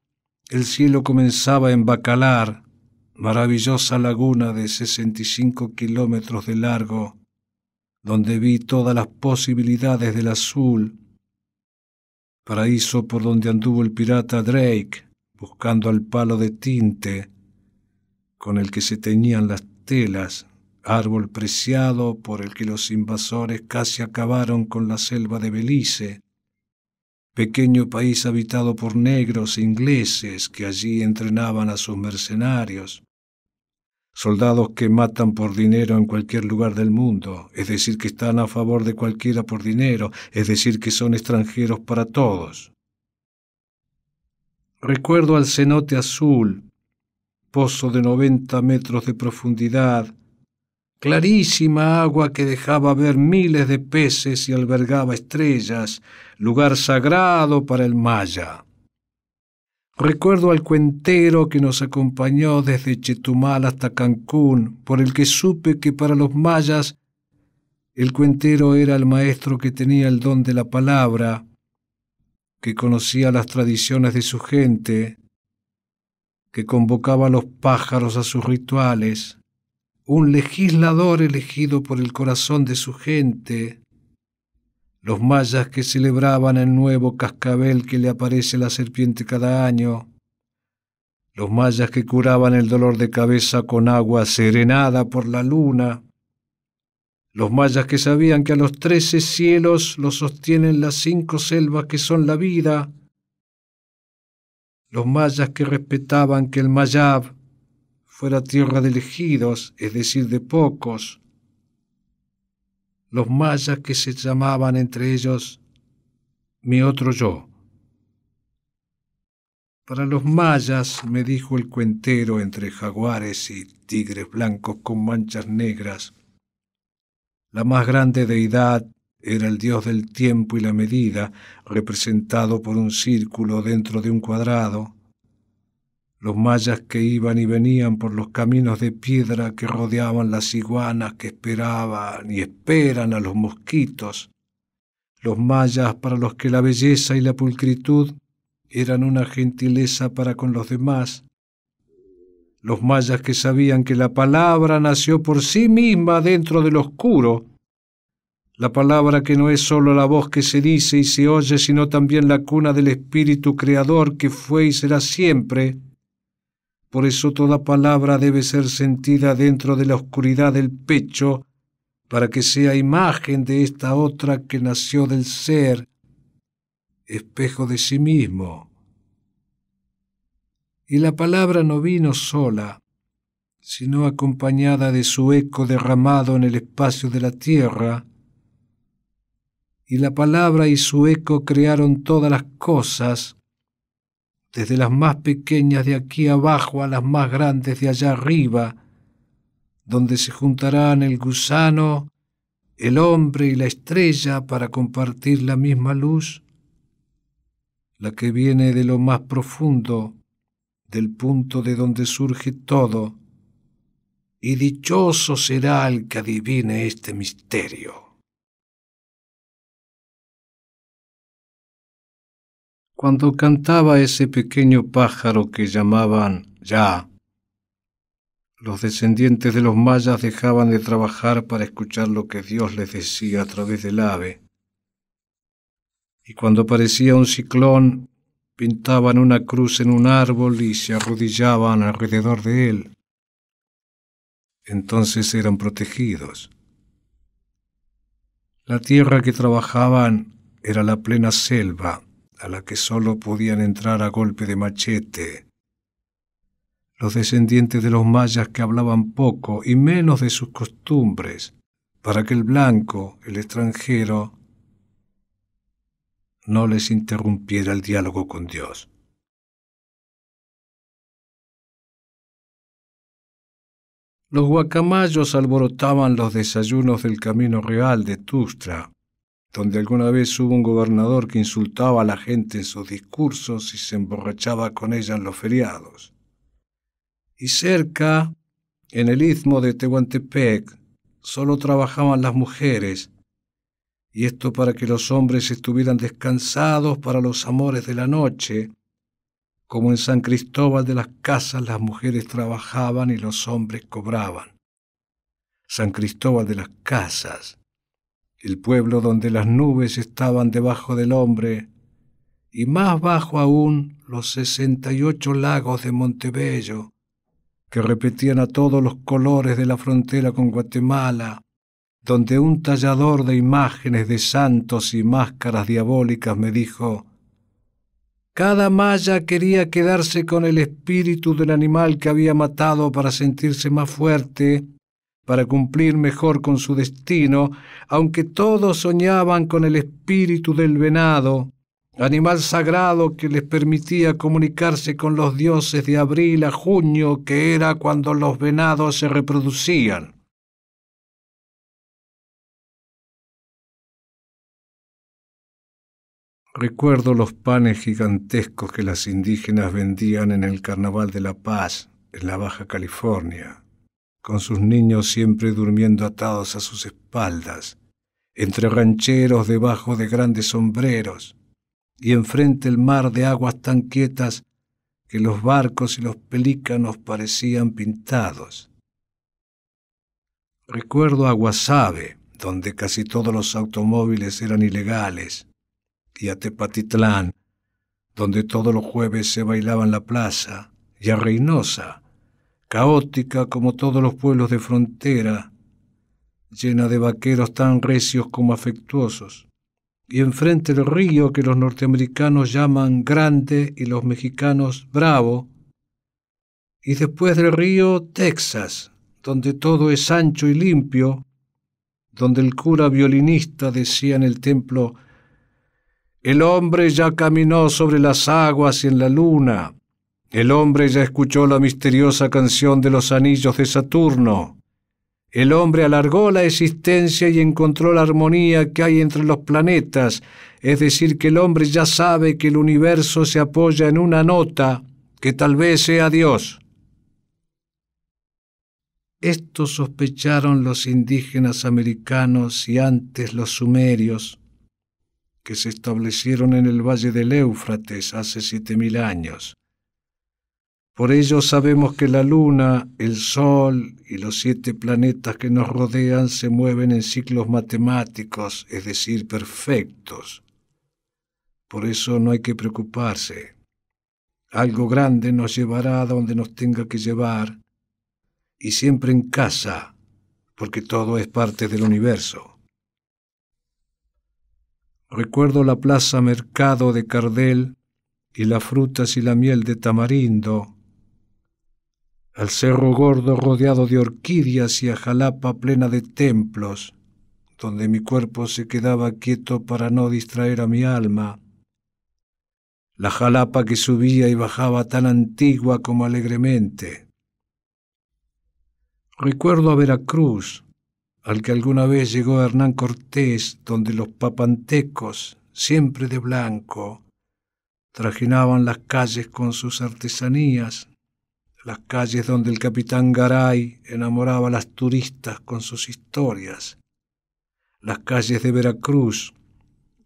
el cielo comenzaba en Bacalar, maravillosa laguna de 65 kilómetros de largo, donde vi todas las posibilidades del azul paraíso por donde anduvo el pirata Drake buscando al palo de tinte con el que se teñían las telas, árbol preciado por el que los invasores casi acabaron con la selva de Belice, pequeño país habitado por negros e ingleses que allí entrenaban a sus mercenarios, soldados que matan por dinero en cualquier lugar del mundo, es decir, que están a favor de cualquiera por dinero, es decir, que son extranjeros para todos. Recuerdo al cenote azul, pozo de 90 metros de profundidad, clarísima agua que dejaba ver miles de peces y albergaba estrellas, lugar sagrado para el maya. Recuerdo al cuentero que nos acompañó desde Chetumal hasta Cancún, por el que supe que para los mayas el cuentero era el maestro que tenía el don de la palabra, que conocía las tradiciones de su gente, que convocaba a los pájaros a sus rituales, un legislador elegido por el corazón de su gente, los mayas que celebraban el nuevo cascabel que le aparece la serpiente cada año, los mayas que curaban el dolor de cabeza con agua serenada por la luna, los mayas que sabían que a los trece cielos los sostienen las cinco selvas que son la vida, los mayas que respetaban que el Mayab fuera tierra de elegidos, es decir, de pocos, los mayas que se llamaban entre ellos mi otro yo. Para los mayas, me dijo el cuentero entre jaguares y tigres blancos con manchas negras, la más grande deidad era el dios del tiempo y la medida, representado por un círculo dentro de un cuadrado, los mayas que iban y venían por los caminos de piedra que rodeaban las iguanas que esperaban y esperan a los mosquitos, los mayas para los que la belleza y la pulcritud eran una gentileza para con los demás, los mayas que sabían que la palabra nació por sí misma dentro del oscuro, la palabra que no es sólo la voz que se dice y se oye, sino también la cuna del espíritu creador que fue y será siempre, por eso toda palabra debe ser sentida dentro de la oscuridad del pecho, para que sea imagen de esta otra que nació del ser, espejo de sí mismo. Y la palabra no vino sola, sino acompañada de su eco derramado en el espacio de la tierra, y la palabra y su eco crearon todas las cosas, desde las más pequeñas de aquí abajo a las más grandes de allá arriba, donde se juntarán el gusano, el hombre y la estrella para compartir la misma luz, la que viene de lo más profundo, del punto de donde surge todo, y dichoso será el que adivine este misterio. cuando cantaba ese pequeño pájaro que llamaban Ya. Los descendientes de los mayas dejaban de trabajar para escuchar lo que Dios les decía a través del ave. Y cuando aparecía un ciclón, pintaban una cruz en un árbol y se arrodillaban alrededor de él. Entonces eran protegidos. La tierra que trabajaban era la plena selva a la que sólo podían entrar a golpe de machete. Los descendientes de los mayas que hablaban poco y menos de sus costumbres, para que el blanco, el extranjero, no les interrumpiera el diálogo con Dios. Los guacamayos alborotaban los desayunos del camino real de Tustra, donde alguna vez hubo un gobernador que insultaba a la gente en sus discursos y se emborrachaba con ella en los feriados. Y cerca, en el istmo de Tehuantepec, solo trabajaban las mujeres, y esto para que los hombres estuvieran descansados para los amores de la noche, como en San Cristóbal de las Casas las mujeres trabajaban y los hombres cobraban. San Cristóbal de las Casas el pueblo donde las nubes estaban debajo del hombre, y más bajo aún los sesenta y ocho lagos de Montebello, que repetían a todos los colores de la frontera con Guatemala, donde un tallador de imágenes de santos y máscaras diabólicas me dijo, cada maya quería quedarse con el espíritu del animal que había matado para sentirse más fuerte para cumplir mejor con su destino, aunque todos soñaban con el espíritu del venado, animal sagrado que les permitía comunicarse con los dioses de abril a junio, que era cuando los venados se reproducían. Recuerdo los panes gigantescos que las indígenas vendían en el Carnaval de la Paz, en la Baja California con sus niños siempre durmiendo atados a sus espaldas, entre rancheros debajo de grandes sombreros, y enfrente el mar de aguas tan quietas que los barcos y los pelícanos parecían pintados. Recuerdo a Guasave, donde casi todos los automóviles eran ilegales, y a Tepatitlán, donde todos los jueves se bailaban la plaza, y a Reynosa, caótica como todos los pueblos de frontera, llena de vaqueros tan recios como afectuosos, y enfrente el río que los norteamericanos llaman Grande y los mexicanos Bravo, y después del río Texas, donde todo es ancho y limpio, donde el cura violinista decía en el templo, el hombre ya caminó sobre las aguas y en la luna, el hombre ya escuchó la misteriosa canción de los anillos de Saturno. El hombre alargó la existencia y encontró la armonía que hay entre los planetas, es decir, que el hombre ya sabe que el universo se apoya en una nota que tal vez sea Dios. Esto sospecharon los indígenas americanos y antes los sumerios, que se establecieron en el valle del Éufrates hace siete mil años. Por ello sabemos que la luna, el sol y los siete planetas que nos rodean se mueven en ciclos matemáticos, es decir, perfectos. Por eso no hay que preocuparse. Algo grande nos llevará a donde nos tenga que llevar y siempre en casa, porque todo es parte del universo. Recuerdo la plaza Mercado de Cardel y las frutas y la miel de tamarindo al Cerro Gordo rodeado de orquídeas y a Jalapa plena de templos, donde mi cuerpo se quedaba quieto para no distraer a mi alma. La Jalapa que subía y bajaba tan antigua como alegremente. Recuerdo a Veracruz, al que alguna vez llegó Hernán Cortés, donde los papantecos, siempre de blanco, trajinaban las calles con sus artesanías las calles donde el capitán Garay enamoraba a las turistas con sus historias, las calles de Veracruz,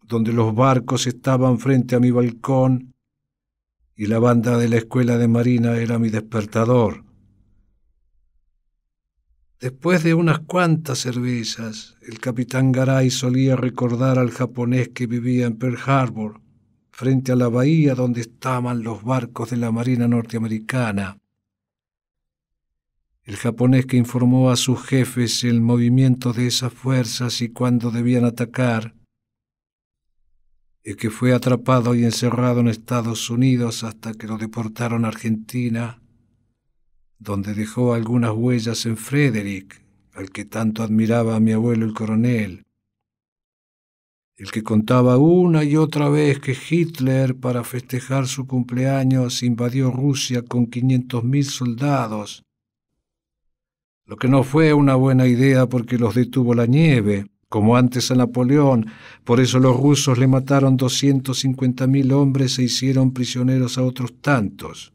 donde los barcos estaban frente a mi balcón y la banda de la escuela de marina era mi despertador. Después de unas cuantas cervezas, el capitán Garay solía recordar al japonés que vivía en Pearl Harbor, frente a la bahía donde estaban los barcos de la Marina norteamericana. El japonés que informó a sus jefes el movimiento de esas fuerzas y cuándo debían atacar, el que fue atrapado y encerrado en Estados Unidos hasta que lo deportaron a Argentina, donde dejó algunas huellas en Frederick, al que tanto admiraba mi abuelo el coronel, el que contaba una y otra vez que Hitler, para festejar su cumpleaños, invadió Rusia con 500.000 soldados lo que no fue una buena idea porque los detuvo la nieve, como antes a Napoleón. Por eso los rusos le mataron 250.000 hombres e hicieron prisioneros a otros tantos.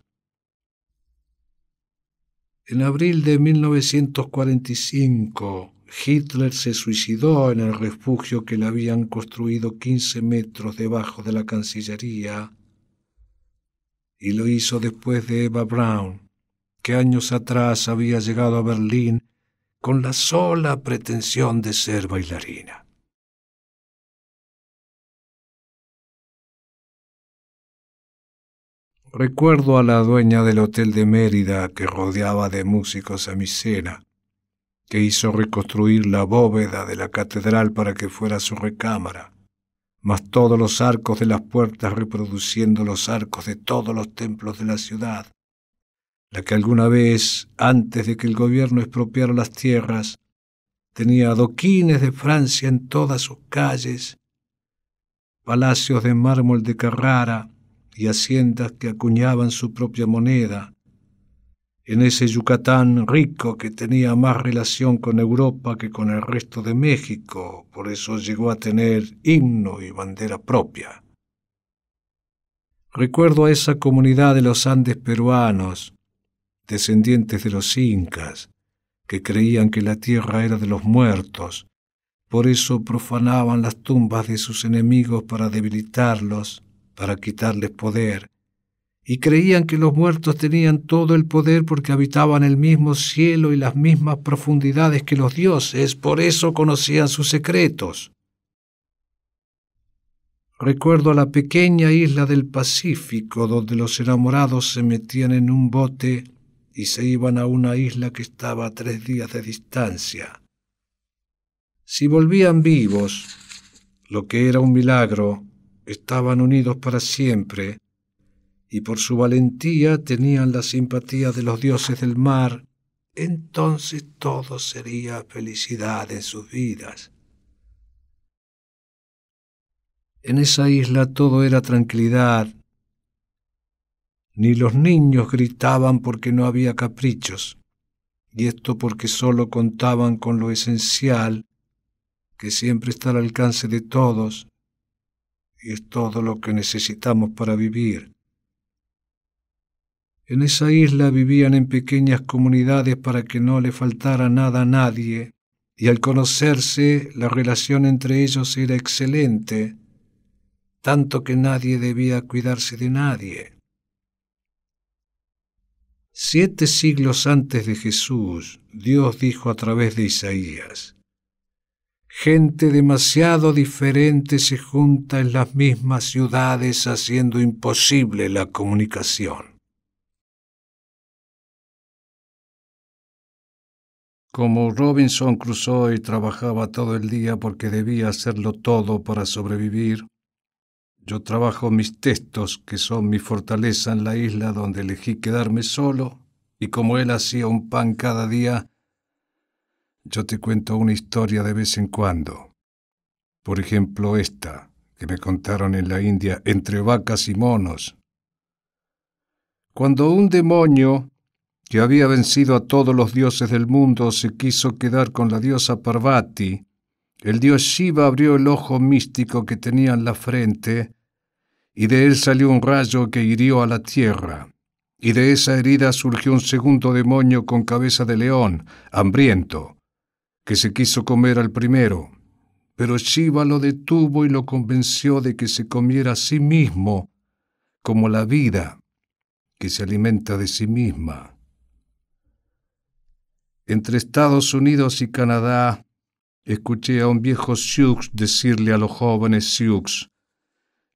En abril de 1945, Hitler se suicidó en el refugio que le habían construido 15 metros debajo de la Cancillería y lo hizo después de Eva Brown que años atrás había llegado a Berlín con la sola pretensión de ser bailarina. Recuerdo a la dueña del Hotel de Mérida que rodeaba de músicos a mi cena, que hizo reconstruir la bóveda de la catedral para que fuera su recámara, más todos los arcos de las puertas reproduciendo los arcos de todos los templos de la ciudad la que alguna vez, antes de que el gobierno expropiara las tierras, tenía adoquines de Francia en todas sus calles, palacios de mármol de Carrara y haciendas que acuñaban su propia moneda, en ese Yucatán rico que tenía más relación con Europa que con el resto de México, por eso llegó a tener himno y bandera propia. Recuerdo a esa comunidad de los Andes peruanos, descendientes de los incas, que creían que la tierra era de los muertos, por eso profanaban las tumbas de sus enemigos para debilitarlos, para quitarles poder, y creían que los muertos tenían todo el poder porque habitaban el mismo cielo y las mismas profundidades que los dioses, por eso conocían sus secretos. Recuerdo la pequeña isla del Pacífico donde los enamorados se metían en un bote y se iban a una isla que estaba a tres días de distancia. Si volvían vivos, lo que era un milagro, estaban unidos para siempre, y por su valentía tenían la simpatía de los dioses del mar, entonces todo sería felicidad en sus vidas. En esa isla todo era tranquilidad ni los niños gritaban porque no había caprichos, y esto porque sólo contaban con lo esencial, que siempre está al alcance de todos, y es todo lo que necesitamos para vivir. En esa isla vivían en pequeñas comunidades para que no le faltara nada a nadie, y al conocerse la relación entre ellos era excelente, tanto que nadie debía cuidarse de nadie. Siete siglos antes de Jesús, Dios dijo a través de Isaías, Gente demasiado diferente se junta en las mismas ciudades haciendo imposible la comunicación. Como Robinson Crusoe trabajaba todo el día porque debía hacerlo todo para sobrevivir, yo trabajo mis textos, que son mi fortaleza en la isla donde elegí quedarme solo, y como él hacía un pan cada día, yo te cuento una historia de vez en cuando. Por ejemplo, esta que me contaron en la India entre vacas y monos. Cuando un demonio que había vencido a todos los dioses del mundo se quiso quedar con la diosa Parvati, el dios Shiva abrió el ojo místico que tenía en la frente y de él salió un rayo que hirió a la tierra. Y de esa herida surgió un segundo demonio con cabeza de león, hambriento, que se quiso comer al primero. Pero Shiva lo detuvo y lo convenció de que se comiera a sí mismo, como la vida que se alimenta de sí misma. Entre Estados Unidos y Canadá, escuché a un viejo Sioux decirle a los jóvenes Sioux,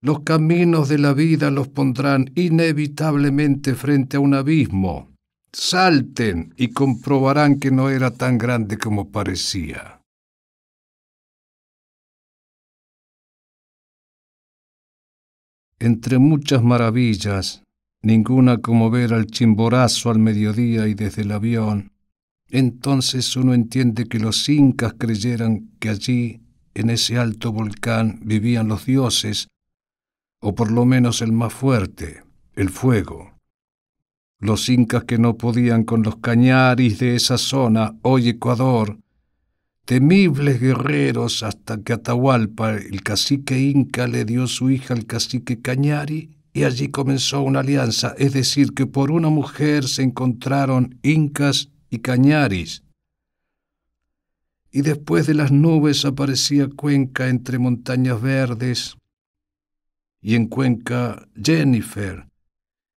los caminos de la vida los pondrán inevitablemente frente a un abismo. Salten y comprobarán que no era tan grande como parecía. entre muchas maravillas, ninguna como ver al chimborazo al mediodía y desde el avión, entonces uno entiende que los incas creyeran que allí, en ese alto volcán, vivían los dioses o por lo menos el más fuerte, el fuego. Los incas que no podían con los cañaris de esa zona, hoy Ecuador, temibles guerreros hasta que Atahualpa, el cacique inca, le dio su hija al cacique cañari y allí comenzó una alianza, es decir, que por una mujer se encontraron incas y cañaris. Y después de las nubes aparecía Cuenca entre montañas verdes, y en Cuenca Jennifer,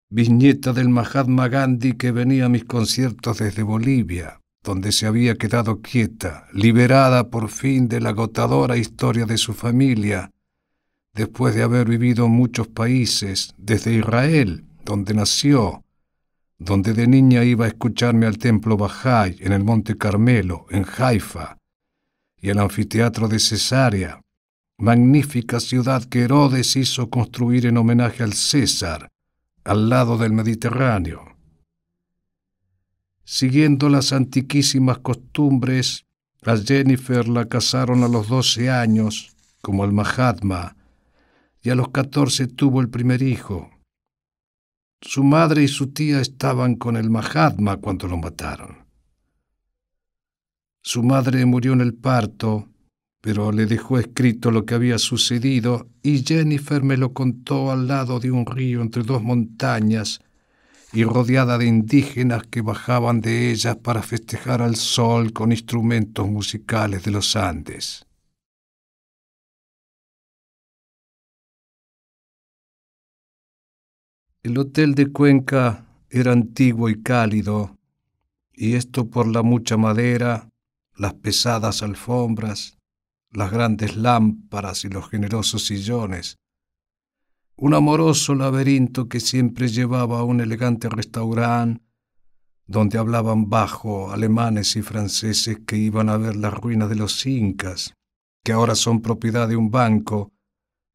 viñeta del Mahatma Gandhi que venía a mis conciertos desde Bolivia, donde se había quedado quieta, liberada por fin de la agotadora historia de su familia, después de haber vivido en muchos países, desde Israel, donde nació, donde de niña iba a escucharme al templo Bahá'í en el Monte Carmelo, en Haifa, y al anfiteatro de Cesarea, magnífica ciudad que Herodes hizo construir en homenaje al César, al lado del Mediterráneo. Siguiendo las antiquísimas costumbres, a Jennifer la casaron a los 12 años, como al Mahatma, y a los 14 tuvo el primer hijo. Su madre y su tía estaban con el Mahatma cuando lo mataron. Su madre murió en el parto pero le dejó escrito lo que había sucedido y Jennifer me lo contó al lado de un río entre dos montañas y rodeada de indígenas que bajaban de ellas para festejar al sol con instrumentos musicales de los Andes. El hotel de Cuenca era antiguo y cálido, y esto por la mucha madera, las pesadas alfombras, las grandes lámparas y los generosos sillones, un amoroso laberinto que siempre llevaba a un elegante restaurante donde hablaban bajo alemanes y franceses que iban a ver las ruinas de los incas, que ahora son propiedad de un banco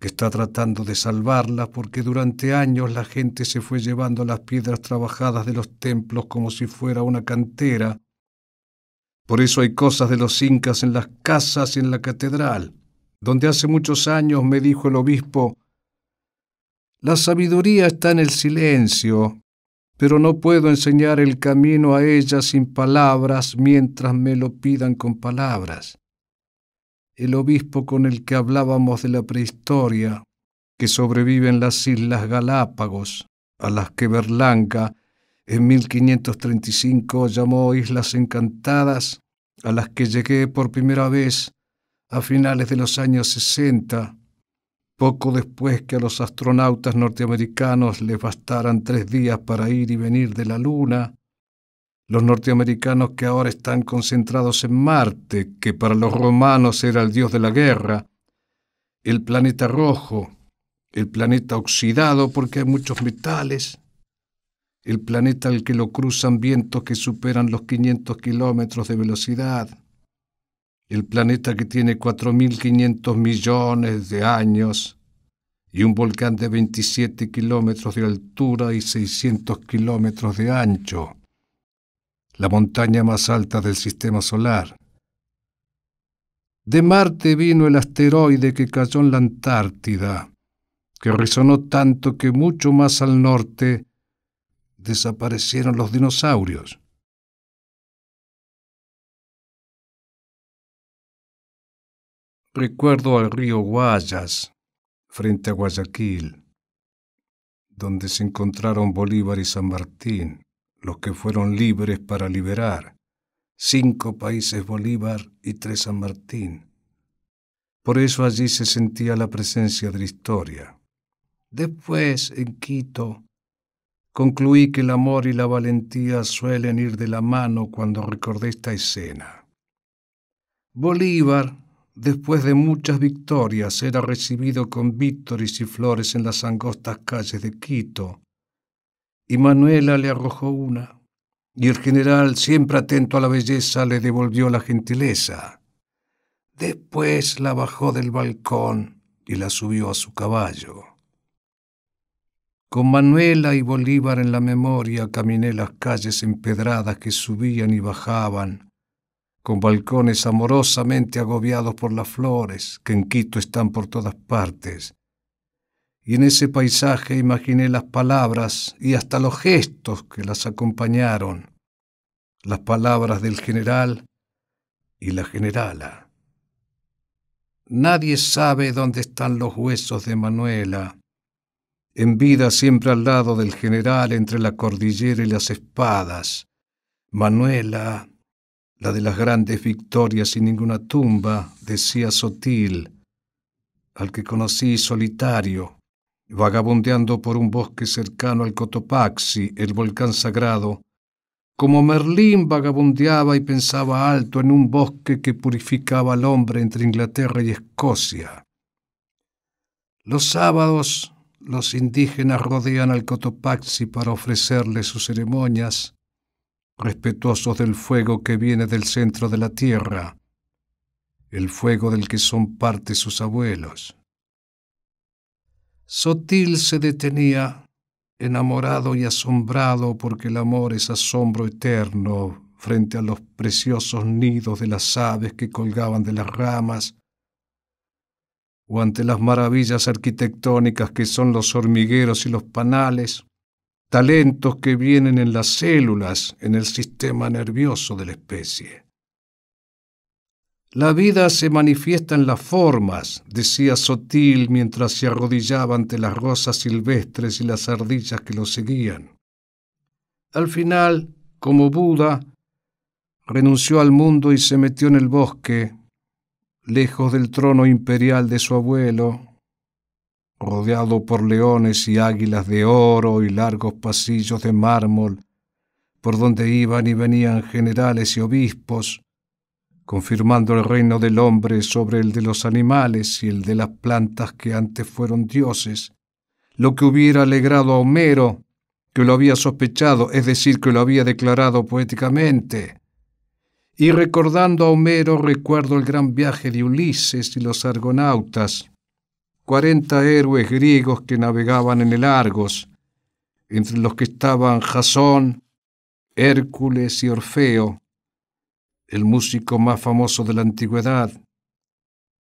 que está tratando de salvarlas porque durante años la gente se fue llevando las piedras trabajadas de los templos como si fuera una cantera por eso hay cosas de los incas en las casas y en la catedral, donde hace muchos años me dijo el obispo, la sabiduría está en el silencio, pero no puedo enseñar el camino a ella sin palabras mientras me lo pidan con palabras. El obispo con el que hablábamos de la prehistoria, que sobrevive en las Islas Galápagos, a las que Berlanga en 1535 llamó Islas Encantadas, a las que llegué por primera vez a finales de los años 60, poco después que a los astronautas norteamericanos les bastaran tres días para ir y venir de la Luna, los norteamericanos que ahora están concentrados en Marte, que para los romanos era el dios de la guerra, el planeta rojo, el planeta oxidado porque hay muchos metales, el planeta al que lo cruzan vientos que superan los 500 kilómetros de velocidad, el planeta que tiene 4.500 millones de años y un volcán de 27 kilómetros de altura y 600 kilómetros de ancho, la montaña más alta del sistema solar. De Marte vino el asteroide que cayó en la Antártida, que resonó tanto que mucho más al norte desaparecieron los dinosaurios. Recuerdo al río Guayas, frente a Guayaquil, donde se encontraron Bolívar y San Martín, los que fueron libres para liberar. Cinco países Bolívar y tres San Martín. Por eso allí se sentía la presencia de la historia. Después, en Quito, concluí que el amor y la valentía suelen ir de la mano cuando recordé esta escena. Bolívar, después de muchas victorias, era recibido con vítores y flores en las angostas calles de Quito, y Manuela le arrojó una, y el general, siempre atento a la belleza, le devolvió la gentileza. Después la bajó del balcón y la subió a su caballo. Con Manuela y Bolívar en la memoria caminé las calles empedradas que subían y bajaban, con balcones amorosamente agobiados por las flores que en Quito están por todas partes. Y en ese paisaje imaginé las palabras y hasta los gestos que las acompañaron, las palabras del general y la generala. Nadie sabe dónde están los huesos de Manuela en vida siempre al lado del general entre la cordillera y las espadas. Manuela, la de las grandes victorias sin ninguna tumba, decía Sotil, al que conocí solitario, vagabundeando por un bosque cercano al Cotopaxi, el volcán sagrado, como Merlín vagabundeaba y pensaba alto en un bosque que purificaba al hombre entre Inglaterra y Escocia. Los sábados los indígenas rodean al Cotopaxi para ofrecerle sus ceremonias, respetuosos del fuego que viene del centro de la tierra, el fuego del que son parte sus abuelos. Sotil se detenía, enamorado y asombrado porque el amor es asombro eterno frente a los preciosos nidos de las aves que colgaban de las ramas o ante las maravillas arquitectónicas que son los hormigueros y los panales, talentos que vienen en las células, en el sistema nervioso de la especie. La vida se manifiesta en las formas, decía Sotil mientras se arrodillaba ante las rosas silvestres y las ardillas que lo seguían. Al final, como Buda, renunció al mundo y se metió en el bosque lejos del trono imperial de su abuelo, rodeado por leones y águilas de oro y largos pasillos de mármol, por donde iban y venían generales y obispos, confirmando el reino del hombre sobre el de los animales y el de las plantas que antes fueron dioses, lo que hubiera alegrado a Homero, que lo había sospechado, es decir, que lo había declarado poéticamente. Y recordando a Homero recuerdo el gran viaje de Ulises y los argonautas, cuarenta héroes griegos que navegaban en el Argos, entre los que estaban Jasón, Hércules y Orfeo, el músico más famoso de la antigüedad,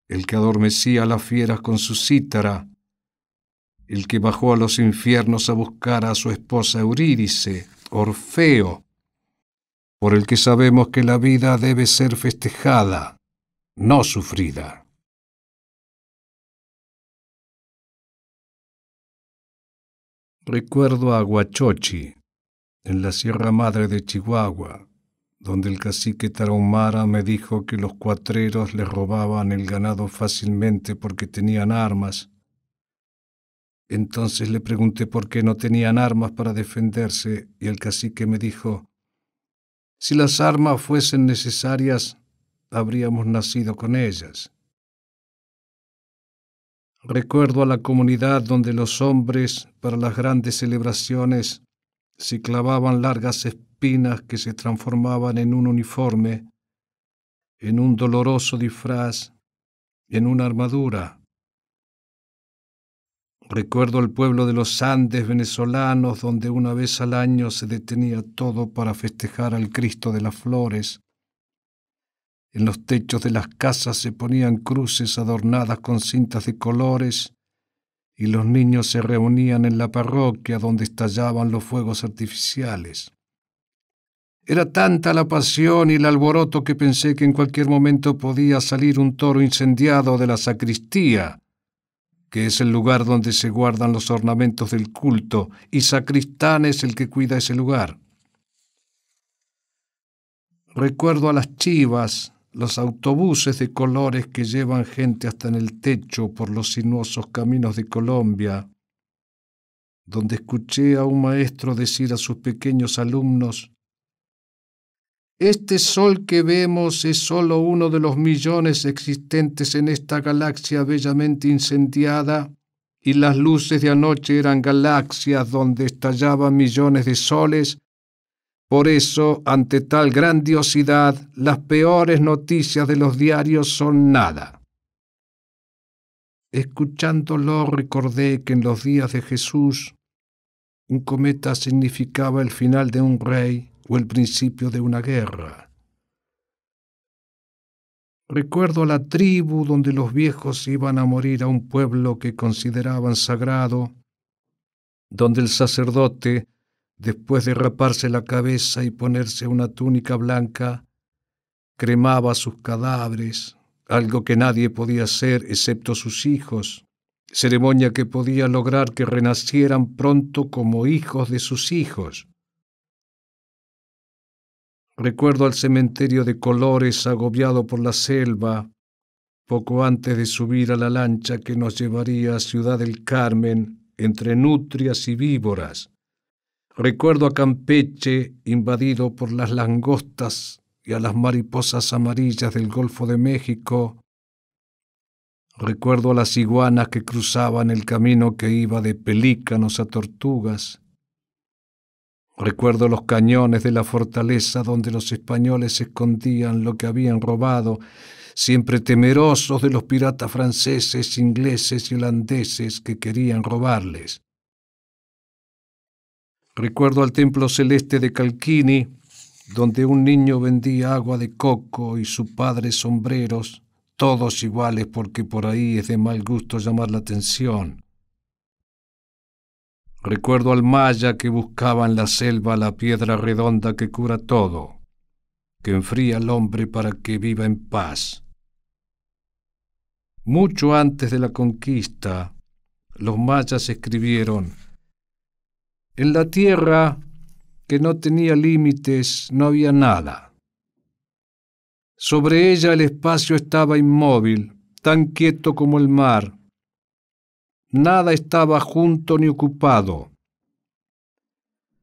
el que adormecía a las fieras con su cítara, el que bajó a los infiernos a buscar a su esposa Eurídice, Orfeo, por el que sabemos que la vida debe ser festejada, no sufrida. Recuerdo a Huachochi, en la Sierra Madre de Chihuahua, donde el cacique Tarahumara me dijo que los cuatreros les robaban el ganado fácilmente porque tenían armas. Entonces le pregunté por qué no tenían armas para defenderse y el cacique me dijo, si las armas fuesen necesarias, habríamos nacido con ellas. Recuerdo a la comunidad donde los hombres, para las grandes celebraciones, se clavaban largas espinas que se transformaban en un uniforme, en un doloroso disfraz, en una armadura, Recuerdo el pueblo de los Andes venezolanos, donde una vez al año se detenía todo para festejar al Cristo de las Flores. En los techos de las casas se ponían cruces adornadas con cintas de colores y los niños se reunían en la parroquia donde estallaban los fuegos artificiales. Era tanta la pasión y el alboroto que pensé que en cualquier momento podía salir un toro incendiado de la sacristía que es el lugar donde se guardan los ornamentos del culto, y sacristán es el que cuida ese lugar. Recuerdo a las chivas, los autobuses de colores que llevan gente hasta en el techo por los sinuosos caminos de Colombia, donde escuché a un maestro decir a sus pequeños alumnos, este Sol que vemos es solo uno de los millones existentes en esta galaxia bellamente incendiada, y las luces de anoche eran galaxias donde estallaban millones de soles. Por eso, ante tal grandiosidad, las peores noticias de los diarios son nada. Escuchándolo recordé que en los días de Jesús un cometa significaba el final de un rey o el principio de una guerra. Recuerdo a la tribu donde los viejos iban a morir a un pueblo que consideraban sagrado, donde el sacerdote, después de raparse la cabeza y ponerse una túnica blanca, cremaba sus cadáveres, algo que nadie podía hacer excepto sus hijos, ceremonia que podía lograr que renacieran pronto como hijos de sus hijos. Recuerdo al cementerio de colores agobiado por la selva, poco antes de subir a la lancha que nos llevaría a Ciudad del Carmen entre nutrias y víboras. Recuerdo a Campeche invadido por las langostas y a las mariposas amarillas del Golfo de México. Recuerdo a las iguanas que cruzaban el camino que iba de pelícanos a tortugas. Recuerdo los cañones de la fortaleza donde los españoles escondían lo que habían robado, siempre temerosos de los piratas franceses, ingleses y holandeses que querían robarles. Recuerdo al templo celeste de Calquini, donde un niño vendía agua de coco y su padre sombreros, todos iguales porque por ahí es de mal gusto llamar la atención. Recuerdo al maya que buscaba en la selva la piedra redonda que cura todo, que enfría al hombre para que viva en paz. Mucho antes de la conquista, los mayas escribieron, en la tierra que no tenía límites no había nada. Sobre ella el espacio estaba inmóvil, tan quieto como el mar, nada estaba junto ni ocupado.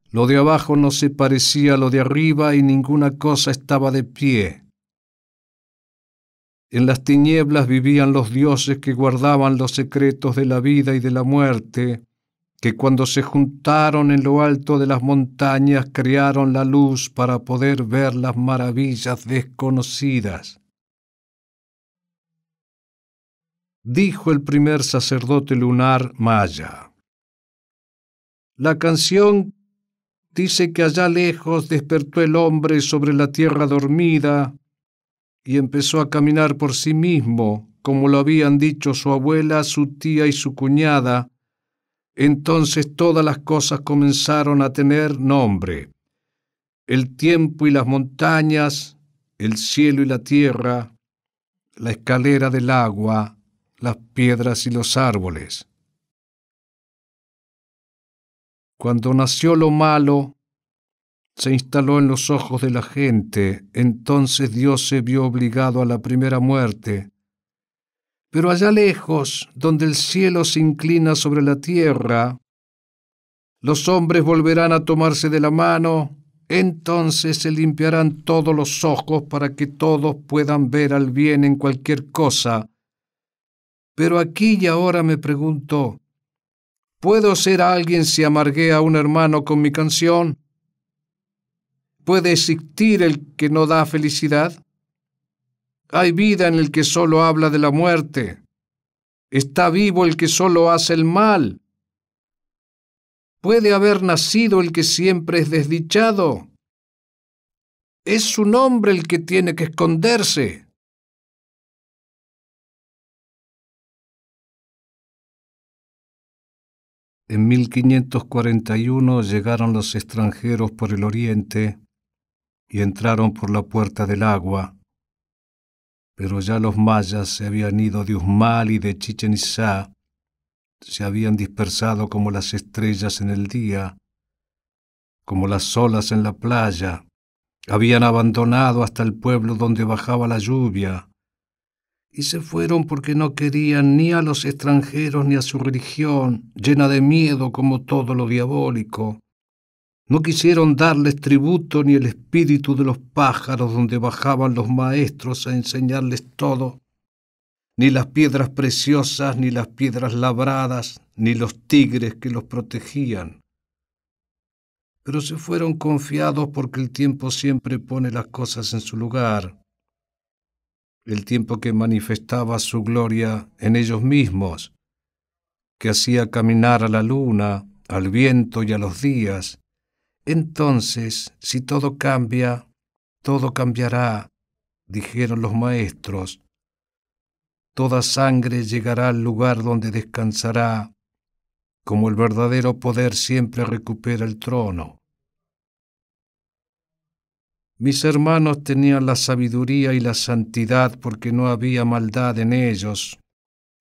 Lo de abajo no se parecía a lo de arriba y ninguna cosa estaba de pie. En las tinieblas vivían los dioses que guardaban los secretos de la vida y de la muerte, que cuando se juntaron en lo alto de las montañas crearon la luz para poder ver las maravillas desconocidas. dijo el primer sacerdote lunar maya. La canción dice que allá lejos despertó el hombre sobre la tierra dormida y empezó a caminar por sí mismo, como lo habían dicho su abuela, su tía y su cuñada. Entonces todas las cosas comenzaron a tener nombre. El tiempo y las montañas, el cielo y la tierra, la escalera del agua, las piedras y los árboles. Cuando nació lo malo, se instaló en los ojos de la gente, entonces Dios se vio obligado a la primera muerte. Pero allá lejos, donde el cielo se inclina sobre la tierra, los hombres volverán a tomarse de la mano, entonces se limpiarán todos los ojos para que todos puedan ver al bien en cualquier cosa, pero aquí y ahora me pregunto, ¿puedo ser alguien si amargué a un hermano con mi canción? ¿Puede existir el que no da felicidad? Hay vida en el que solo habla de la muerte. Está vivo el que solo hace el mal. Puede haber nacido el que siempre es desdichado. Es su nombre el que tiene que esconderse. En 1541 llegaron los extranjeros por el oriente y entraron por la puerta del agua, pero ya los mayas se habían ido de Usmal y de Chichen Itzá, se habían dispersado como las estrellas en el día, como las olas en la playa, habían abandonado hasta el pueblo donde bajaba la lluvia, y se fueron porque no querían ni a los extranjeros ni a su religión, llena de miedo como todo lo diabólico. No quisieron darles tributo ni el espíritu de los pájaros donde bajaban los maestros a enseñarles todo, ni las piedras preciosas, ni las piedras labradas, ni los tigres que los protegían. Pero se fueron confiados porque el tiempo siempre pone las cosas en su lugar el tiempo que manifestaba su gloria en ellos mismos, que hacía caminar a la luna, al viento y a los días, entonces, si todo cambia, todo cambiará, dijeron los maestros. Toda sangre llegará al lugar donde descansará, como el verdadero poder siempre recupera el trono. Mis hermanos tenían la sabiduría y la santidad porque no había maldad en ellos,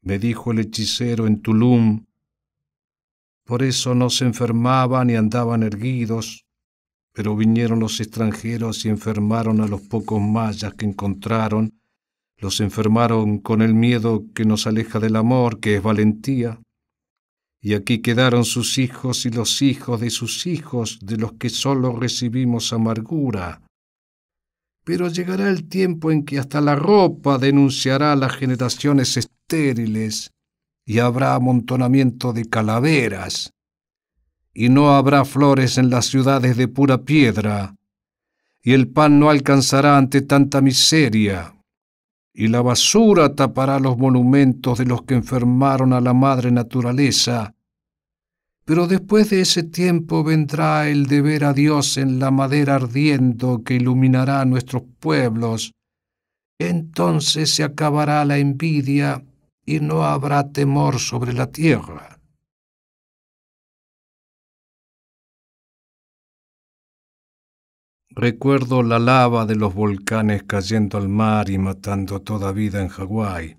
me dijo el hechicero en Tulum. Por eso no se enfermaban y andaban erguidos, pero vinieron los extranjeros y enfermaron a los pocos mayas que encontraron, los enfermaron con el miedo que nos aleja del amor, que es valentía. Y aquí quedaron sus hijos y los hijos de sus hijos, de los que sólo recibimos amargura pero llegará el tiempo en que hasta la ropa denunciará a las generaciones estériles y habrá amontonamiento de calaveras. Y no habrá flores en las ciudades de pura piedra, y el pan no alcanzará ante tanta miseria, y la basura tapará los monumentos de los que enfermaron a la madre naturaleza, pero después de ese tiempo vendrá el deber a Dios en la madera ardiendo que iluminará nuestros pueblos. Entonces se acabará la envidia y no habrá temor sobre la tierra. Recuerdo la lava de los volcanes cayendo al mar y matando toda vida en Hawái.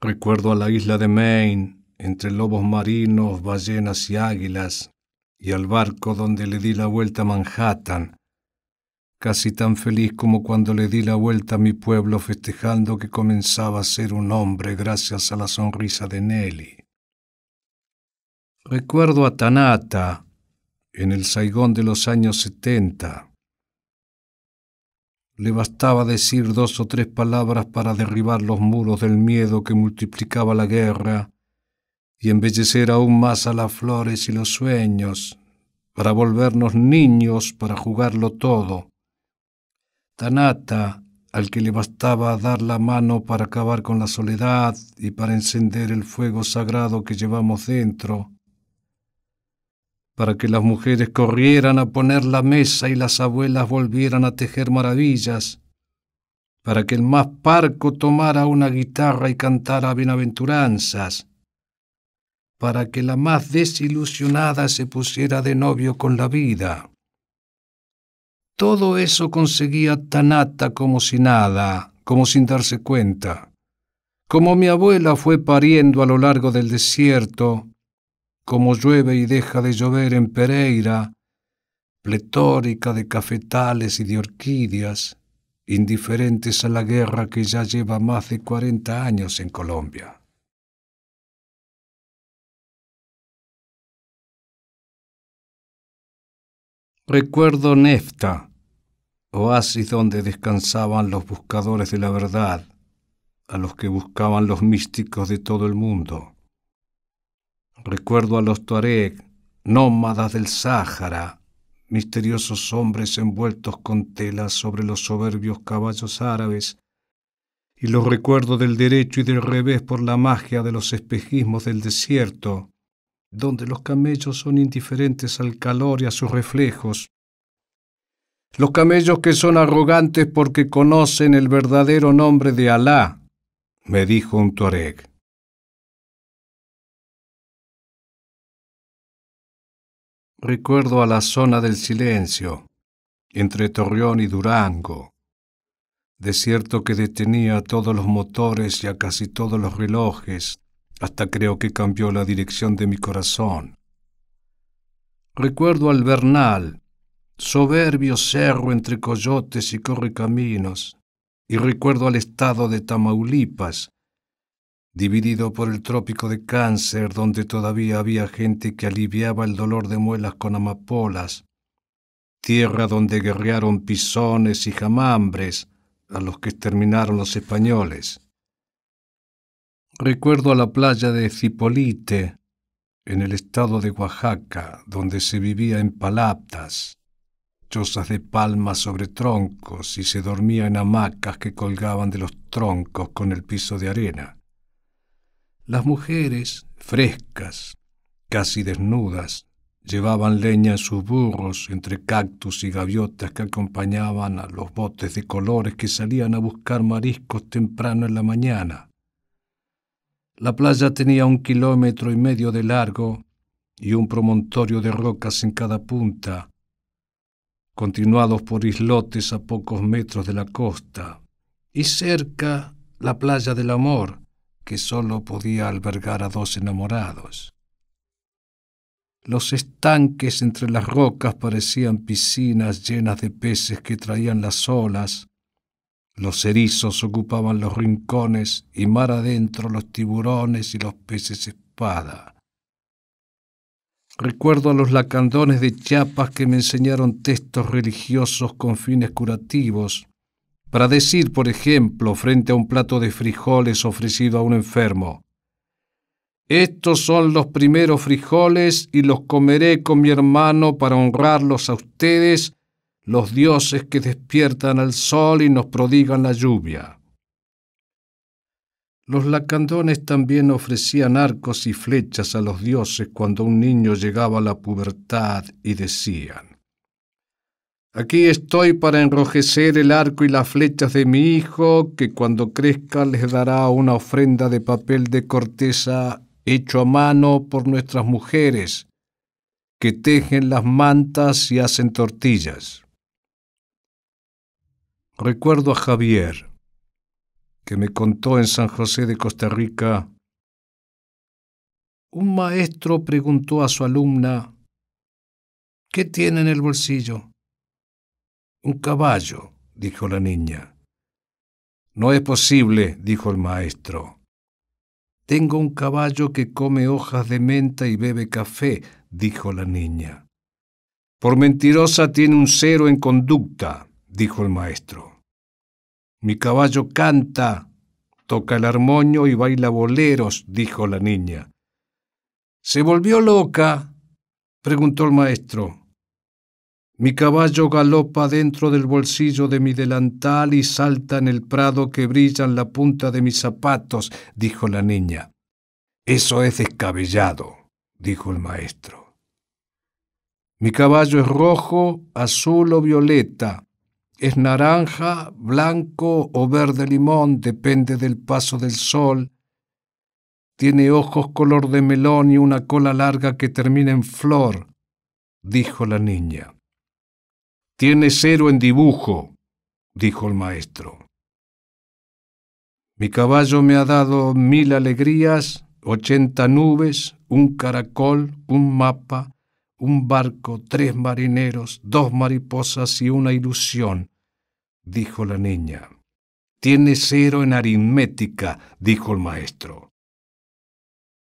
Recuerdo a la isla de Maine entre lobos marinos, ballenas y águilas, y al barco donde le di la vuelta a Manhattan, casi tan feliz como cuando le di la vuelta a mi pueblo festejando que comenzaba a ser un hombre gracias a la sonrisa de Nelly. Recuerdo a Tanata en el Saigón de los años setenta. Le bastaba decir dos o tres palabras para derribar los muros del miedo que multiplicaba la guerra y embellecer aún más a las flores y los sueños, para volvernos niños para jugarlo todo. Tanata, al que le bastaba dar la mano para acabar con la soledad y para encender el fuego sagrado que llevamos dentro, para que las mujeres corrieran a poner la mesa y las abuelas volvieran a tejer maravillas, para que el más parco tomara una guitarra y cantara bienaventuranzas, para que la más desilusionada se pusiera de novio con la vida. Todo eso conseguía tan ata como si nada, como sin darse cuenta. Como mi abuela fue pariendo a lo largo del desierto, como llueve y deja de llover en Pereira, pletórica de cafetales y de orquídeas, indiferentes a la guerra que ya lleva más de 40 años en Colombia. Recuerdo Nefta, oasis donde descansaban los buscadores de la verdad, a los que buscaban los místicos de todo el mundo. Recuerdo a los Tuareg, nómadas del Sáhara, misteriosos hombres envueltos con telas sobre los soberbios caballos árabes, y los recuerdo del derecho y del revés por la magia de los espejismos del desierto, donde los camellos son indiferentes al calor y a sus reflejos. Los camellos que son arrogantes porque conocen el verdadero nombre de Alá, me dijo un Tuareg. Recuerdo a la zona del silencio, entre Torreón y Durango, desierto que detenía a todos los motores y a casi todos los relojes, hasta creo que cambió la dirección de mi corazón. Recuerdo al Bernal, soberbio cerro entre coyotes y correcaminos, y recuerdo al estado de Tamaulipas, dividido por el trópico de cáncer, donde todavía había gente que aliviaba el dolor de muelas con amapolas, tierra donde guerrearon pisones y jamambres a los que exterminaron los españoles. Recuerdo a la playa de Zipolite, en el estado de Oaxaca, donde se vivía en palatas, chozas de palma sobre troncos y se dormía en hamacas que colgaban de los troncos con el piso de arena. Las mujeres, frescas, casi desnudas, llevaban leña en sus burros entre cactus y gaviotas que acompañaban a los botes de colores que salían a buscar mariscos temprano en la mañana. La playa tenía un kilómetro y medio de largo y un promontorio de rocas en cada punta, continuados por islotes a pocos metros de la costa, y cerca la playa del amor, que sólo podía albergar a dos enamorados. Los estanques entre las rocas parecían piscinas llenas de peces que traían las olas, los erizos ocupaban los rincones y mar adentro los tiburones y los peces espada. Recuerdo a los lacandones de Chiapas que me enseñaron textos religiosos con fines curativos, para decir, por ejemplo, frente a un plato de frijoles ofrecido a un enfermo, estos son los primeros frijoles y los comeré con mi hermano para honrarlos a ustedes los dioses que despiertan al sol y nos prodigan la lluvia. Los lacandones también ofrecían arcos y flechas a los dioses cuando un niño llegaba a la pubertad y decían, Aquí estoy para enrojecer el arco y las flechas de mi hijo, que cuando crezca les dará una ofrenda de papel de corteza hecho a mano por nuestras mujeres, que tejen las mantas y hacen tortillas. Recuerdo a Javier, que me contó en San José de Costa Rica, un maestro preguntó a su alumna, ¿qué tiene en el bolsillo? Un caballo, dijo la niña. No es posible, dijo el maestro. Tengo un caballo que come hojas de menta y bebe café, dijo la niña. Por mentirosa tiene un cero en conducta, dijo el maestro. Mi caballo canta, toca el armonio y baila boleros, dijo la niña. ¿Se volvió loca? preguntó el maestro. Mi caballo galopa dentro del bolsillo de mi delantal y salta en el prado que brilla en la punta de mis zapatos, dijo la niña. Eso es descabellado, dijo el maestro. Mi caballo es rojo, azul o violeta es naranja, blanco o verde limón, depende del paso del sol. Tiene ojos color de melón y una cola larga que termina en flor, dijo la niña. Tiene cero en dibujo, dijo el maestro. Mi caballo me ha dado mil alegrías, ochenta nubes, un caracol, un mapa, un barco, tres marineros, dos mariposas y una ilusión, dijo la niña. Tiene cero en aritmética, dijo el maestro.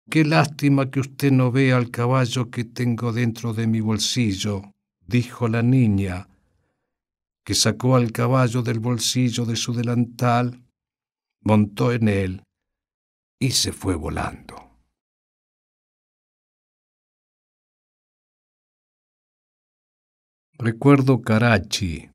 Qué lástima que usted no vea el caballo que tengo dentro de mi bolsillo, dijo la niña, que sacó al caballo del bolsillo de su delantal, montó en él y se fue volando. Recuerdo Karachi,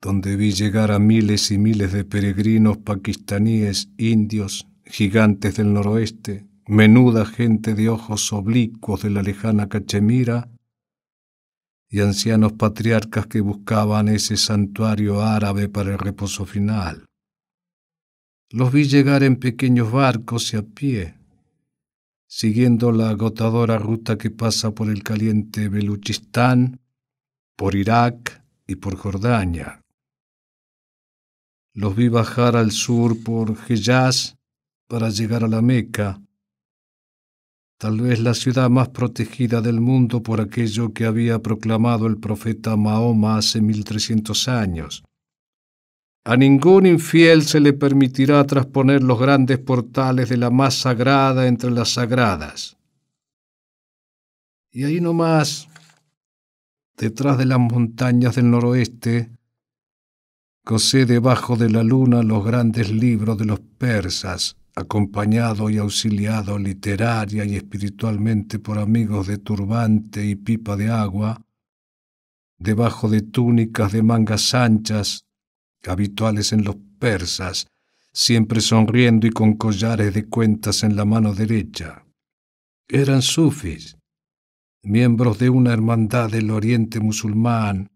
donde vi llegar a miles y miles de peregrinos pakistaníes, indios, gigantes del noroeste, menuda gente de ojos oblicuos de la lejana Cachemira y ancianos patriarcas que buscaban ese santuario árabe para el reposo final. Los vi llegar en pequeños barcos y a pie, siguiendo la agotadora ruta que pasa por el caliente Beluchistán por Irak y por Jordania. Los vi bajar al sur por Hejaz para llegar a la Meca, tal vez la ciudad más protegida del mundo por aquello que había proclamado el profeta Mahoma hace 1300 años. A ningún infiel se le permitirá trasponer los grandes portales de la más sagrada entre las sagradas. Y ahí nomás detrás de las montañas del noroeste, cosé debajo de la luna los grandes libros de los persas, acompañado y auxiliado literaria y espiritualmente por amigos de turbante y pipa de agua, debajo de túnicas de mangas anchas, habituales en los persas, siempre sonriendo y con collares de cuentas en la mano derecha. Eran sufis, miembros de una hermandad del Oriente musulmán.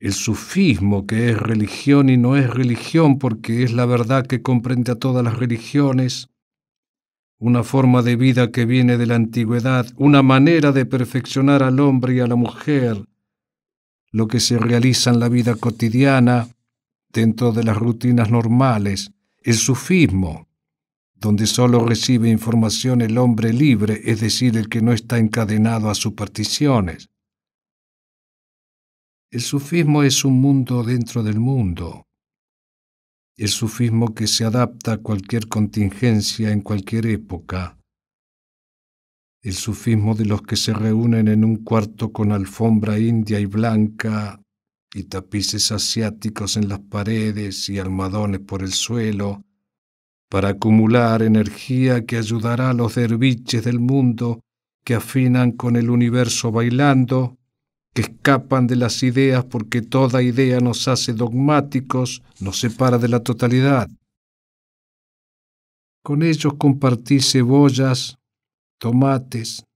El sufismo, que es religión y no es religión porque es la verdad que comprende a todas las religiones, una forma de vida que viene de la antigüedad, una manera de perfeccionar al hombre y a la mujer, lo que se realiza en la vida cotidiana dentro de las rutinas normales, el sufismo, donde solo recibe información el hombre libre, es decir, el que no está encadenado a particiones. El sufismo es un mundo dentro del mundo, el sufismo que se adapta a cualquier contingencia en cualquier época, el sufismo de los que se reúnen en un cuarto con alfombra india y blanca y tapices asiáticos en las paredes y almadones por el suelo, para acumular energía que ayudará a los derviches del mundo que afinan con el universo bailando, que escapan de las ideas porque toda idea nos hace dogmáticos, nos separa de la totalidad. Con ellos compartí cebollas, tomates,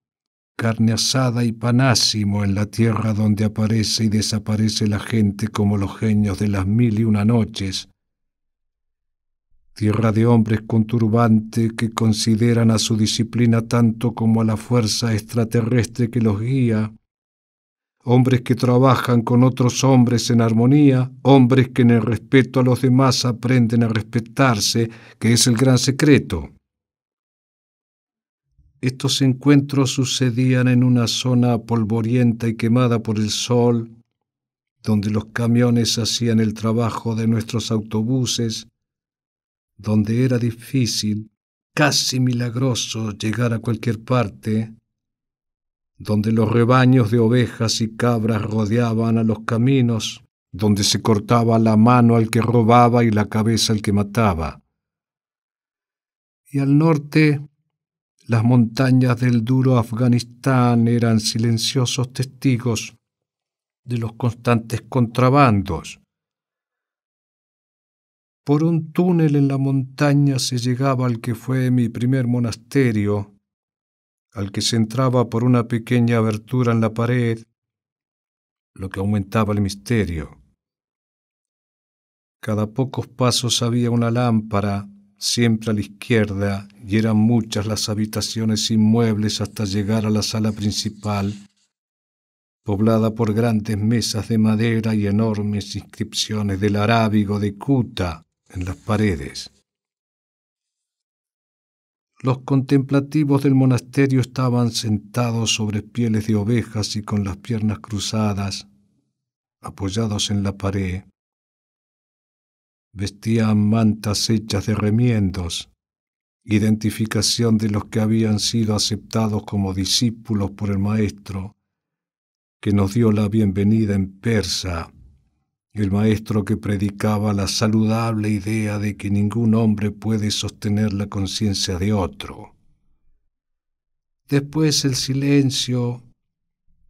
carne asada y panásimo en la tierra donde aparece y desaparece la gente como los genios de las mil y una noches, tierra de hombres con turbante que consideran a su disciplina tanto como a la fuerza extraterrestre que los guía, hombres que trabajan con otros hombres en armonía, hombres que en el respeto a los demás aprenden a respetarse, que es el gran secreto. Estos encuentros sucedían en una zona polvorienta y quemada por el sol, donde los camiones hacían el trabajo de nuestros autobuses, donde era difícil, casi milagroso, llegar a cualquier parte, donde los rebaños de ovejas y cabras rodeaban a los caminos, donde se cortaba la mano al que robaba y la cabeza al que mataba. Y al norte, las montañas del duro Afganistán eran silenciosos testigos de los constantes contrabandos, por un túnel en la montaña se llegaba al que fue mi primer monasterio, al que se entraba por una pequeña abertura en la pared, lo que aumentaba el misterio. Cada pocos pasos había una lámpara, siempre a la izquierda, y eran muchas las habitaciones inmuebles hasta llegar a la sala principal, poblada por grandes mesas de madera y enormes inscripciones del arábigo de Cuta, en las paredes. Los contemplativos del monasterio estaban sentados sobre pieles de ovejas y con las piernas cruzadas, apoyados en la pared. Vestían mantas hechas de remiendos, identificación de los que habían sido aceptados como discípulos por el Maestro, que nos dio la bienvenida en persa el maestro que predicaba la saludable idea de que ningún hombre puede sostener la conciencia de otro. Después el silencio,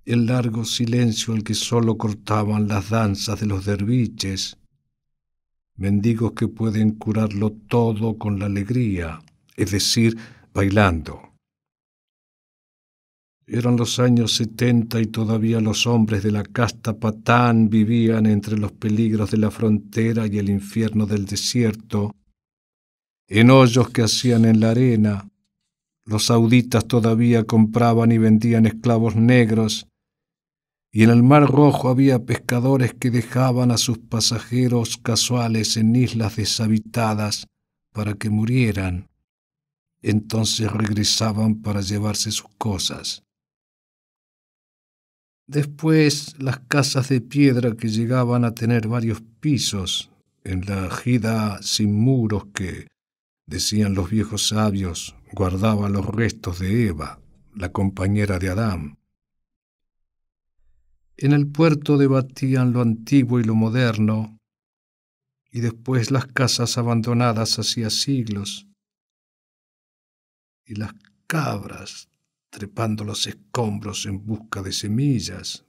el largo silencio al que sólo cortaban las danzas de los derviches, mendigos que pueden curarlo todo con la alegría, es decir, bailando. Eran los años setenta y todavía los hombres de la casta patán vivían entre los peligros de la frontera y el infierno del desierto, en hoyos que hacían en la arena. Los sauditas todavía compraban y vendían esclavos negros, y en el Mar Rojo había pescadores que dejaban a sus pasajeros casuales en islas deshabitadas para que murieran. Entonces regresaban para llevarse sus cosas. Después las casas de piedra que llegaban a tener varios pisos, en la gira sin muros que, decían los viejos sabios, guardaba los restos de Eva, la compañera de Adán. En el puerto debatían lo antiguo y lo moderno, y después las casas abandonadas hacía siglos, y las cabras trepando los escombros en busca de semillas.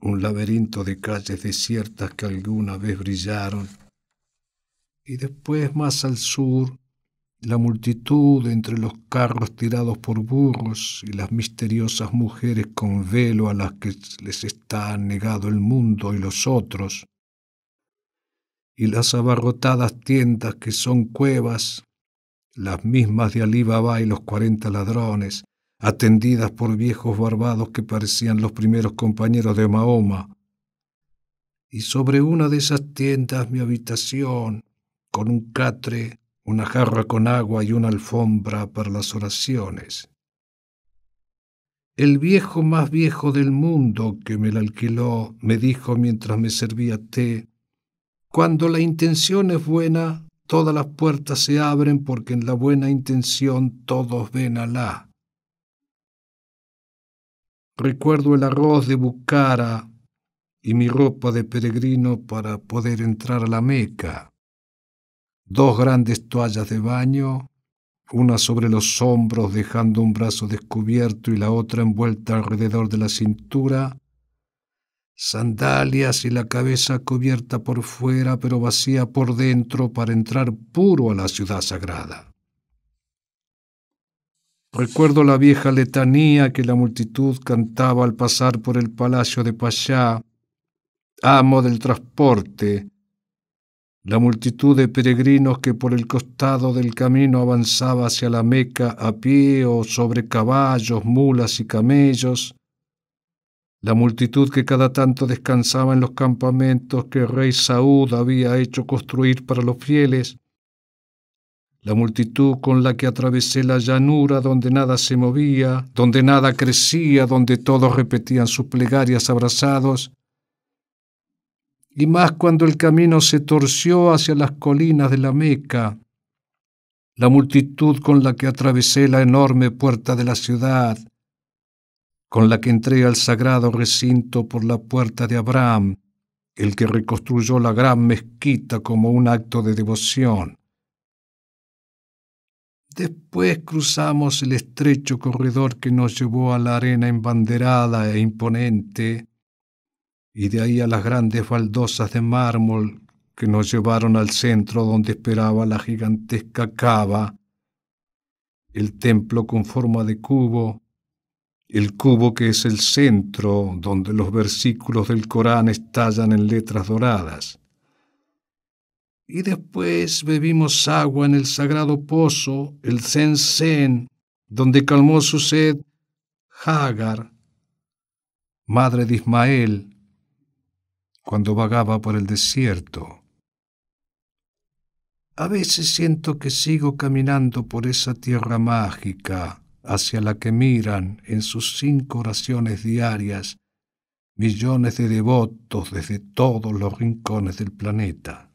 Un laberinto de calles desiertas que alguna vez brillaron. Y después más al sur, la multitud entre los carros tirados por burros y las misteriosas mujeres con velo a las que les está negado el mundo y los otros. Y las abarrotadas tiendas que son cuevas las mismas de Alibaba y los cuarenta ladrones, atendidas por viejos barbados que parecían los primeros compañeros de Mahoma. Y sobre una de esas tiendas mi habitación, con un catre, una jarra con agua y una alfombra para las oraciones. El viejo más viejo del mundo que me la alquiló me dijo mientras me servía té, cuando la intención es buena, Todas las puertas se abren porque en la buena intención todos ven a Alá. Recuerdo el arroz de Bucara y mi ropa de peregrino para poder entrar a la Meca. Dos grandes toallas de baño, una sobre los hombros dejando un brazo descubierto y la otra envuelta alrededor de la cintura, sandalias y la cabeza cubierta por fuera pero vacía por dentro para entrar puro a la ciudad sagrada. Recuerdo la vieja letanía que la multitud cantaba al pasar por el palacio de Pachá, amo del transporte, la multitud de peregrinos que por el costado del camino avanzaba hacia la Meca a pie o sobre caballos, mulas y camellos, la multitud que cada tanto descansaba en los campamentos que el rey Saúd había hecho construir para los fieles, la multitud con la que atravesé la llanura donde nada se movía, donde nada crecía, donde todos repetían sus plegarias abrazados, y más cuando el camino se torció hacia las colinas de la Meca, la multitud con la que atravesé la enorme puerta de la ciudad, con la que entré al sagrado recinto por la puerta de Abraham, el que reconstruyó la gran mezquita como un acto de devoción. Después cruzamos el estrecho corredor que nos llevó a la arena embanderada e imponente, y de ahí a las grandes baldosas de mármol que nos llevaron al centro donde esperaba la gigantesca cava, el templo con forma de cubo el cubo que es el centro donde los versículos del Corán estallan en letras doradas. Y después bebimos agua en el sagrado pozo, el Zen donde calmó su sed Hagar, madre de Ismael, cuando vagaba por el desierto. A veces siento que sigo caminando por esa tierra mágica hacia la que miran en sus cinco oraciones diarias millones de devotos desde todos los rincones del planeta.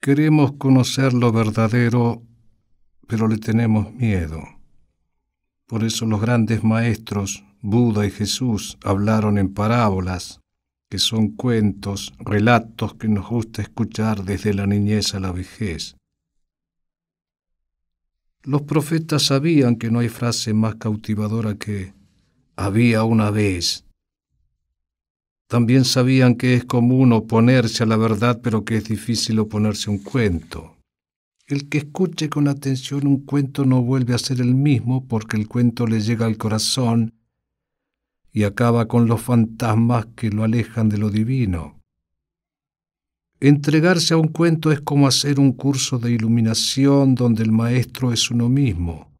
Queremos conocer lo verdadero, pero le tenemos miedo. Por eso los grandes maestros, Buda y Jesús, hablaron en parábolas que son cuentos, relatos que nos gusta escuchar desde la niñez a la vejez. Los profetas sabían que no hay frase más cautivadora que había una vez. También sabían que es común oponerse a la verdad, pero que es difícil oponerse a un cuento. El que escuche con atención un cuento no vuelve a ser el mismo porque el cuento le llega al corazón y acaba con los fantasmas que lo alejan de lo divino. Entregarse a un cuento es como hacer un curso de iluminación donde el maestro es uno mismo.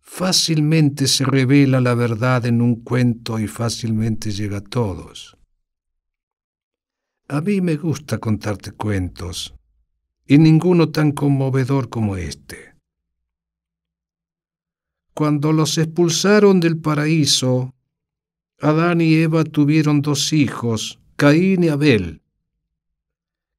Fácilmente se revela la verdad en un cuento y fácilmente llega a todos. A mí me gusta contarte cuentos, y ninguno tan conmovedor como este. Cuando los expulsaron del paraíso, Adán y Eva tuvieron dos hijos, Caín y Abel.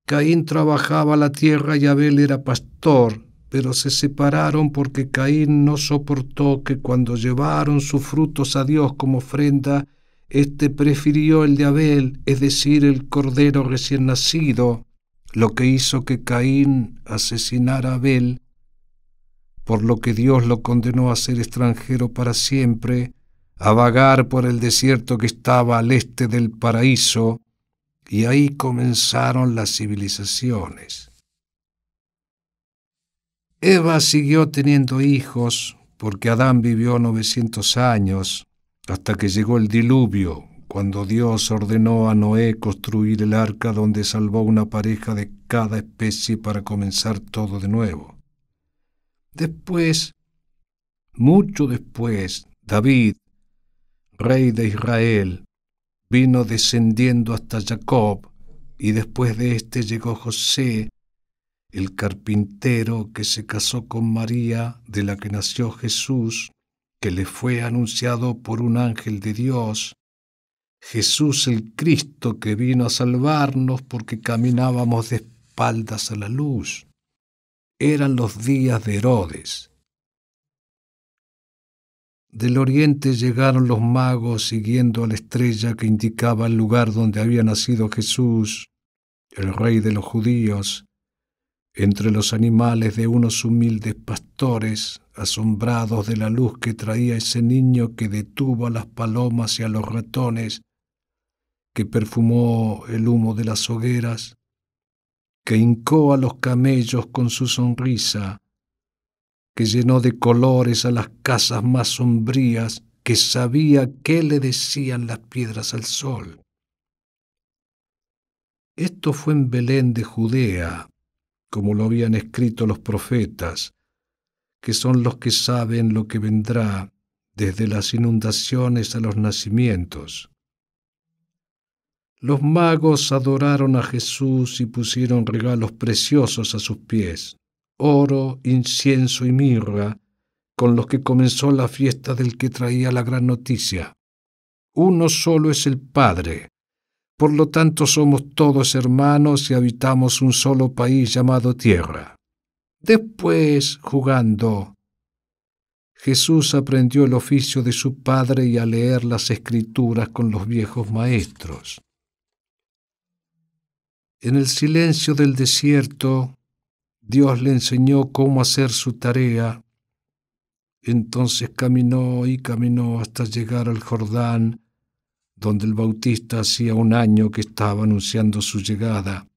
Caín trabajaba la tierra y Abel era pastor, pero se separaron porque Caín no soportó que cuando llevaron sus frutos a Dios como ofrenda, éste prefirió el de Abel, es decir, el cordero recién nacido, lo que hizo que Caín asesinara a Abel por lo que Dios lo condenó a ser extranjero para siempre, a vagar por el desierto que estaba al este del paraíso, y ahí comenzaron las civilizaciones. Eva siguió teniendo hijos porque Adán vivió 900 años hasta que llegó el diluvio, cuando Dios ordenó a Noé construir el arca donde salvó una pareja de cada especie para comenzar todo de nuevo. Después, mucho después, David, rey de Israel, vino descendiendo hasta Jacob, y después de éste llegó José, el carpintero que se casó con María, de la que nació Jesús, que le fue anunciado por un ángel de Dios, Jesús el Cristo que vino a salvarnos porque caminábamos de espaldas a la luz eran los días de Herodes. Del oriente llegaron los magos siguiendo a la estrella que indicaba el lugar donde había nacido Jesús, el rey de los judíos, entre los animales de unos humildes pastores, asombrados de la luz que traía ese niño que detuvo a las palomas y a los ratones, que perfumó el humo de las hogueras, que hincó a los camellos con su sonrisa, que llenó de colores a las casas más sombrías, que sabía qué le decían las piedras al sol. Esto fue en Belén de Judea, como lo habían escrito los profetas, que son los que saben lo que vendrá desde las inundaciones a los nacimientos. Los magos adoraron a Jesús y pusieron regalos preciosos a sus pies, oro, incienso y mirra, con los que comenzó la fiesta del que traía la gran noticia. Uno solo es el Padre. Por lo tanto somos todos hermanos y habitamos un solo país llamado tierra. Después, jugando, Jesús aprendió el oficio de su Padre y a leer las escrituras con los viejos maestros. En el silencio del desierto, Dios le enseñó cómo hacer su tarea. Entonces caminó y caminó hasta llegar al Jordán, donde el Bautista hacía un año que estaba anunciando su llegada.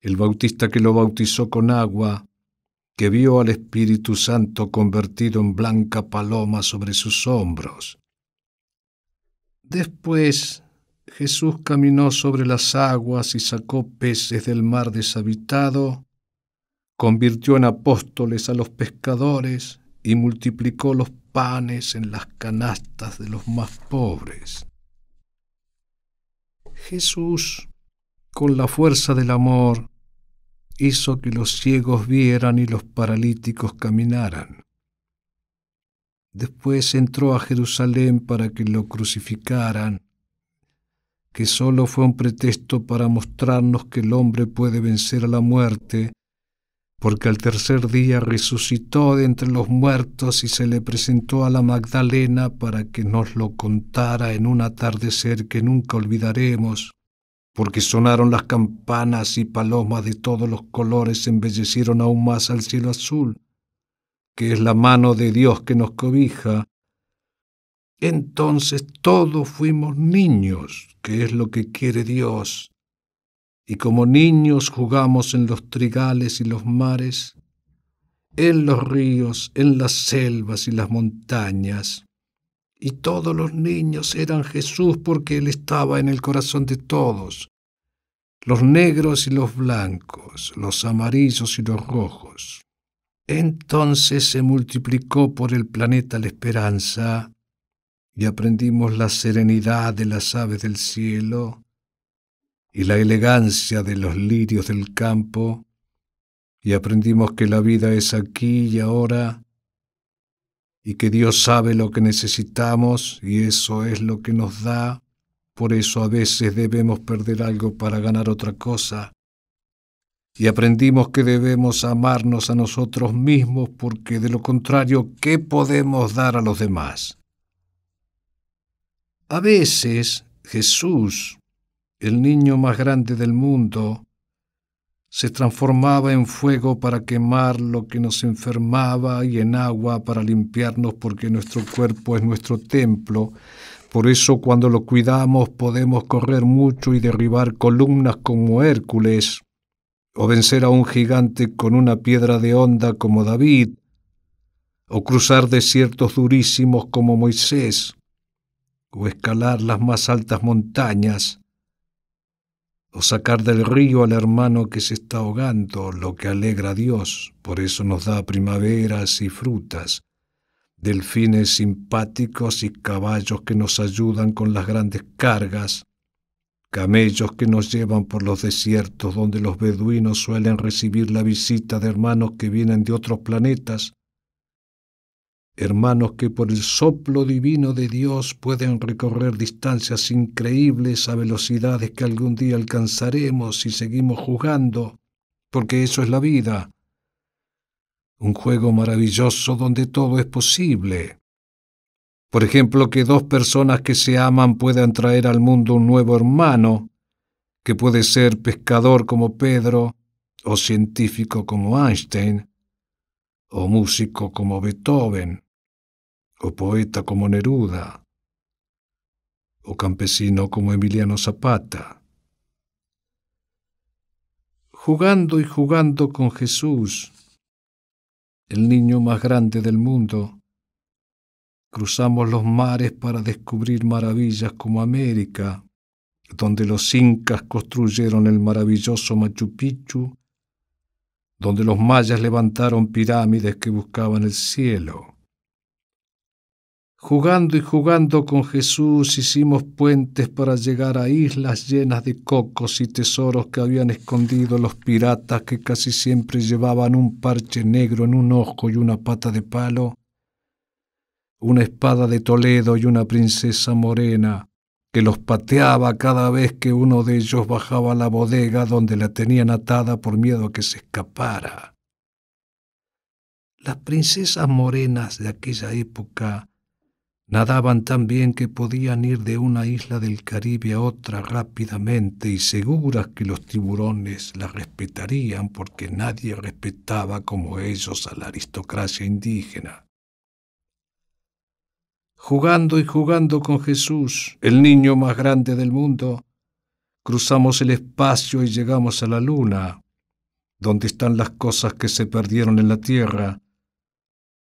El Bautista que lo bautizó con agua, que vio al Espíritu Santo convertido en blanca paloma sobre sus hombros. Después Jesús caminó sobre las aguas y sacó peces del mar deshabitado, convirtió en apóstoles a los pescadores y multiplicó los panes en las canastas de los más pobres. Jesús, con la fuerza del amor, hizo que los ciegos vieran y los paralíticos caminaran. Después entró a Jerusalén para que lo crucificaran que solo fue un pretexto para mostrarnos que el hombre puede vencer a la muerte, porque al tercer día resucitó de entre los muertos y se le presentó a la Magdalena para que nos lo contara en un atardecer que nunca olvidaremos, porque sonaron las campanas y palomas de todos los colores embellecieron aún más al cielo azul, que es la mano de Dios que nos cobija. Entonces todos fuimos niños, que es lo que quiere Dios. Y como niños jugamos en los trigales y los mares, en los ríos, en las selvas y las montañas. Y todos los niños eran Jesús porque Él estaba en el corazón de todos, los negros y los blancos, los amarillos y los rojos. Entonces se multiplicó por el planeta la esperanza y aprendimos la serenidad de las aves del cielo y la elegancia de los lirios del campo, y aprendimos que la vida es aquí y ahora, y que Dios sabe lo que necesitamos y eso es lo que nos da, por eso a veces debemos perder algo para ganar otra cosa. Y aprendimos que debemos amarnos a nosotros mismos porque de lo contrario, ¿qué podemos dar a los demás? A veces Jesús, el niño más grande del mundo, se transformaba en fuego para quemar lo que nos enfermaba y en agua para limpiarnos porque nuestro cuerpo es nuestro templo. Por eso cuando lo cuidamos podemos correr mucho y derribar columnas como Hércules, o vencer a un gigante con una piedra de onda como David, o cruzar desiertos durísimos como Moisés o escalar las más altas montañas, o sacar del río al hermano que se está ahogando, lo que alegra a Dios, por eso nos da primaveras y frutas, delfines simpáticos y caballos que nos ayudan con las grandes cargas, camellos que nos llevan por los desiertos donde los beduinos suelen recibir la visita de hermanos que vienen de otros planetas, hermanos que por el soplo divino de Dios pueden recorrer distancias increíbles a velocidades que algún día alcanzaremos si seguimos jugando, porque eso es la vida. Un juego maravilloso donde todo es posible. Por ejemplo, que dos personas que se aman puedan traer al mundo un nuevo hermano, que puede ser pescador como Pedro, o científico como Einstein, o músico como Beethoven o poeta como Neruda, o campesino como Emiliano Zapata. Jugando y jugando con Jesús, el niño más grande del mundo, cruzamos los mares para descubrir maravillas como América, donde los incas construyeron el maravilloso Machu Picchu, donde los mayas levantaron pirámides que buscaban el cielo Jugando y jugando con Jesús hicimos puentes para llegar a islas llenas de cocos y tesoros que habían escondido los piratas que casi siempre llevaban un parche negro en un ojo y una pata de palo, una espada de Toledo y una princesa morena que los pateaba cada vez que uno de ellos bajaba a la bodega donde la tenían atada por miedo a que se escapara. Las princesas morenas de aquella época Nadaban tan bien que podían ir de una isla del Caribe a otra rápidamente y seguras que los tiburones las respetarían porque nadie respetaba como ellos a la aristocracia indígena. Jugando y jugando con Jesús, el niño más grande del mundo, cruzamos el espacio y llegamos a la luna, donde están las cosas que se perdieron en la tierra,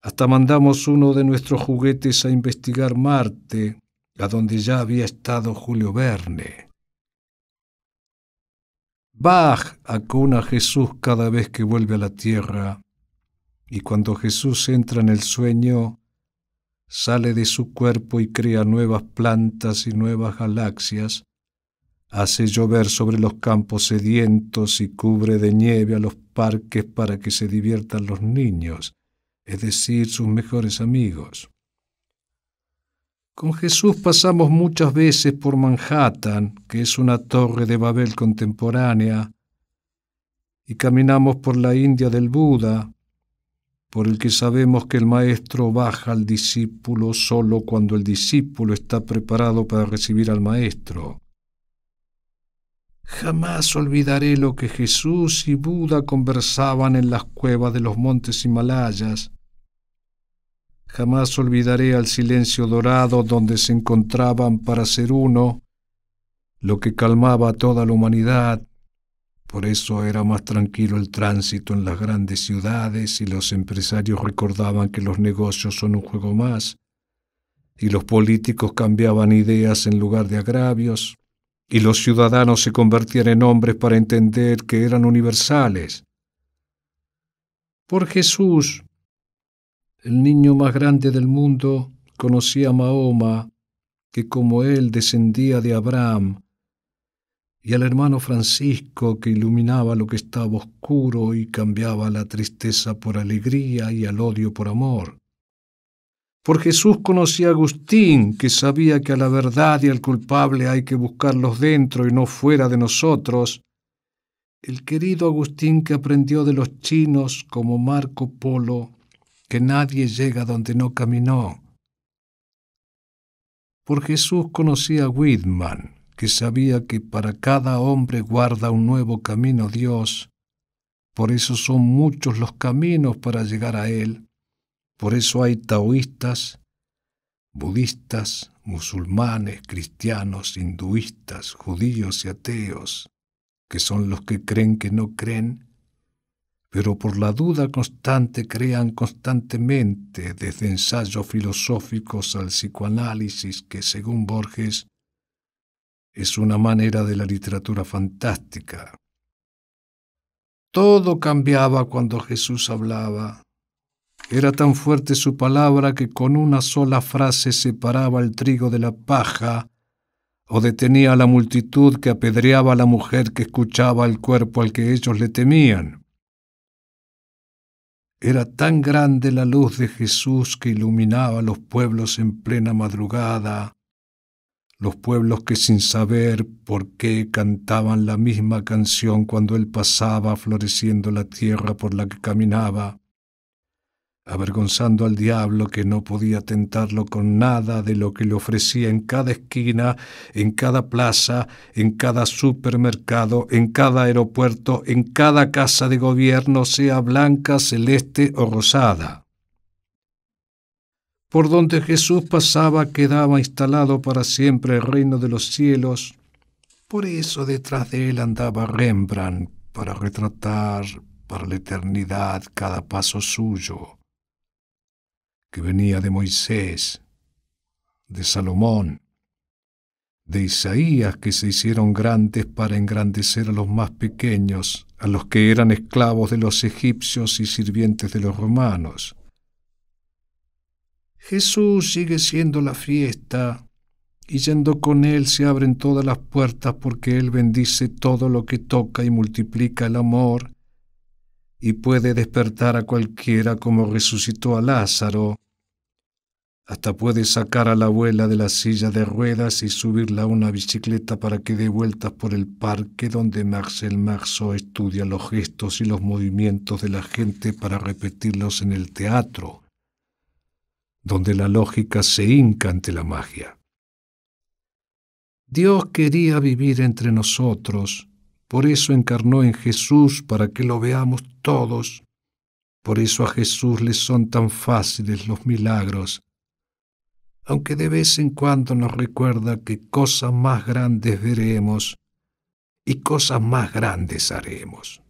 hasta mandamos uno de nuestros juguetes a investigar Marte, a donde ya había estado Julio Verne. Bach acuna a Jesús cada vez que vuelve a la tierra, y cuando Jesús entra en el sueño, sale de su cuerpo y crea nuevas plantas y nuevas galaxias, hace llover sobre los campos sedientos y cubre de nieve a los parques para que se diviertan los niños es decir, sus mejores amigos. Con Jesús pasamos muchas veces por Manhattan, que es una torre de Babel contemporánea, y caminamos por la India del Buda, por el que sabemos que el maestro baja al discípulo solo cuando el discípulo está preparado para recibir al maestro. Jamás olvidaré lo que Jesús y Buda conversaban en las cuevas de los montes Himalayas, Jamás olvidaré al silencio dorado donde se encontraban para ser uno, lo que calmaba a toda la humanidad. Por eso era más tranquilo el tránsito en las grandes ciudades y los empresarios recordaban que los negocios son un juego más, y los políticos cambiaban ideas en lugar de agravios, y los ciudadanos se convertían en hombres para entender que eran universales. Por Jesús, el niño más grande del mundo conocía a Mahoma, que como él descendía de Abraham, y al hermano Francisco, que iluminaba lo que estaba oscuro y cambiaba la tristeza por alegría y al odio por amor. Por Jesús conocía a Agustín, que sabía que a la verdad y al culpable hay que buscarlos dentro y no fuera de nosotros. El querido Agustín que aprendió de los chinos como Marco Polo que nadie llega donde no caminó. Por Jesús conocía a Whitman, que sabía que para cada hombre guarda un nuevo camino Dios, por eso son muchos los caminos para llegar a Él, por eso hay taoístas, budistas, musulmanes, cristianos, hinduistas, judíos y ateos, que son los que creen que no creen pero por la duda constante crean constantemente, desde ensayos filosóficos al psicoanálisis, que según Borges es una manera de la literatura fantástica. Todo cambiaba cuando Jesús hablaba. Era tan fuerte su palabra que con una sola frase separaba el trigo de la paja o detenía a la multitud que apedreaba a la mujer que escuchaba el cuerpo al que ellos le temían. Era tan grande la luz de Jesús que iluminaba los pueblos en plena madrugada, los pueblos que sin saber por qué cantaban la misma canción cuando Él pasaba floreciendo la tierra por la que caminaba avergonzando al diablo que no podía tentarlo con nada de lo que le ofrecía en cada esquina, en cada plaza, en cada supermercado, en cada aeropuerto, en cada casa de gobierno, sea blanca, celeste o rosada. Por donde Jesús pasaba quedaba instalado para siempre el reino de los cielos, por eso detrás de él andaba Rembrandt para retratar para la eternidad cada paso suyo que venía de Moisés, de Salomón, de Isaías, que se hicieron grandes para engrandecer a los más pequeños, a los que eran esclavos de los egipcios y sirvientes de los romanos. Jesús sigue siendo la fiesta, y yendo con Él se abren todas las puertas porque Él bendice todo lo que toca y multiplica el amor y puede despertar a cualquiera como resucitó a Lázaro. Hasta puede sacar a la abuela de la silla de ruedas y subirla a una bicicleta para que dé vueltas por el parque donde Marcel Marceau estudia los gestos y los movimientos de la gente para repetirlos en el teatro, donde la lógica se hinca ante la magia. Dios quería vivir entre nosotros, por eso encarnó en Jesús para que lo veamos todos. Por eso a Jesús le son tan fáciles los milagros, aunque de vez en cuando nos recuerda que cosas más grandes veremos y cosas más grandes haremos.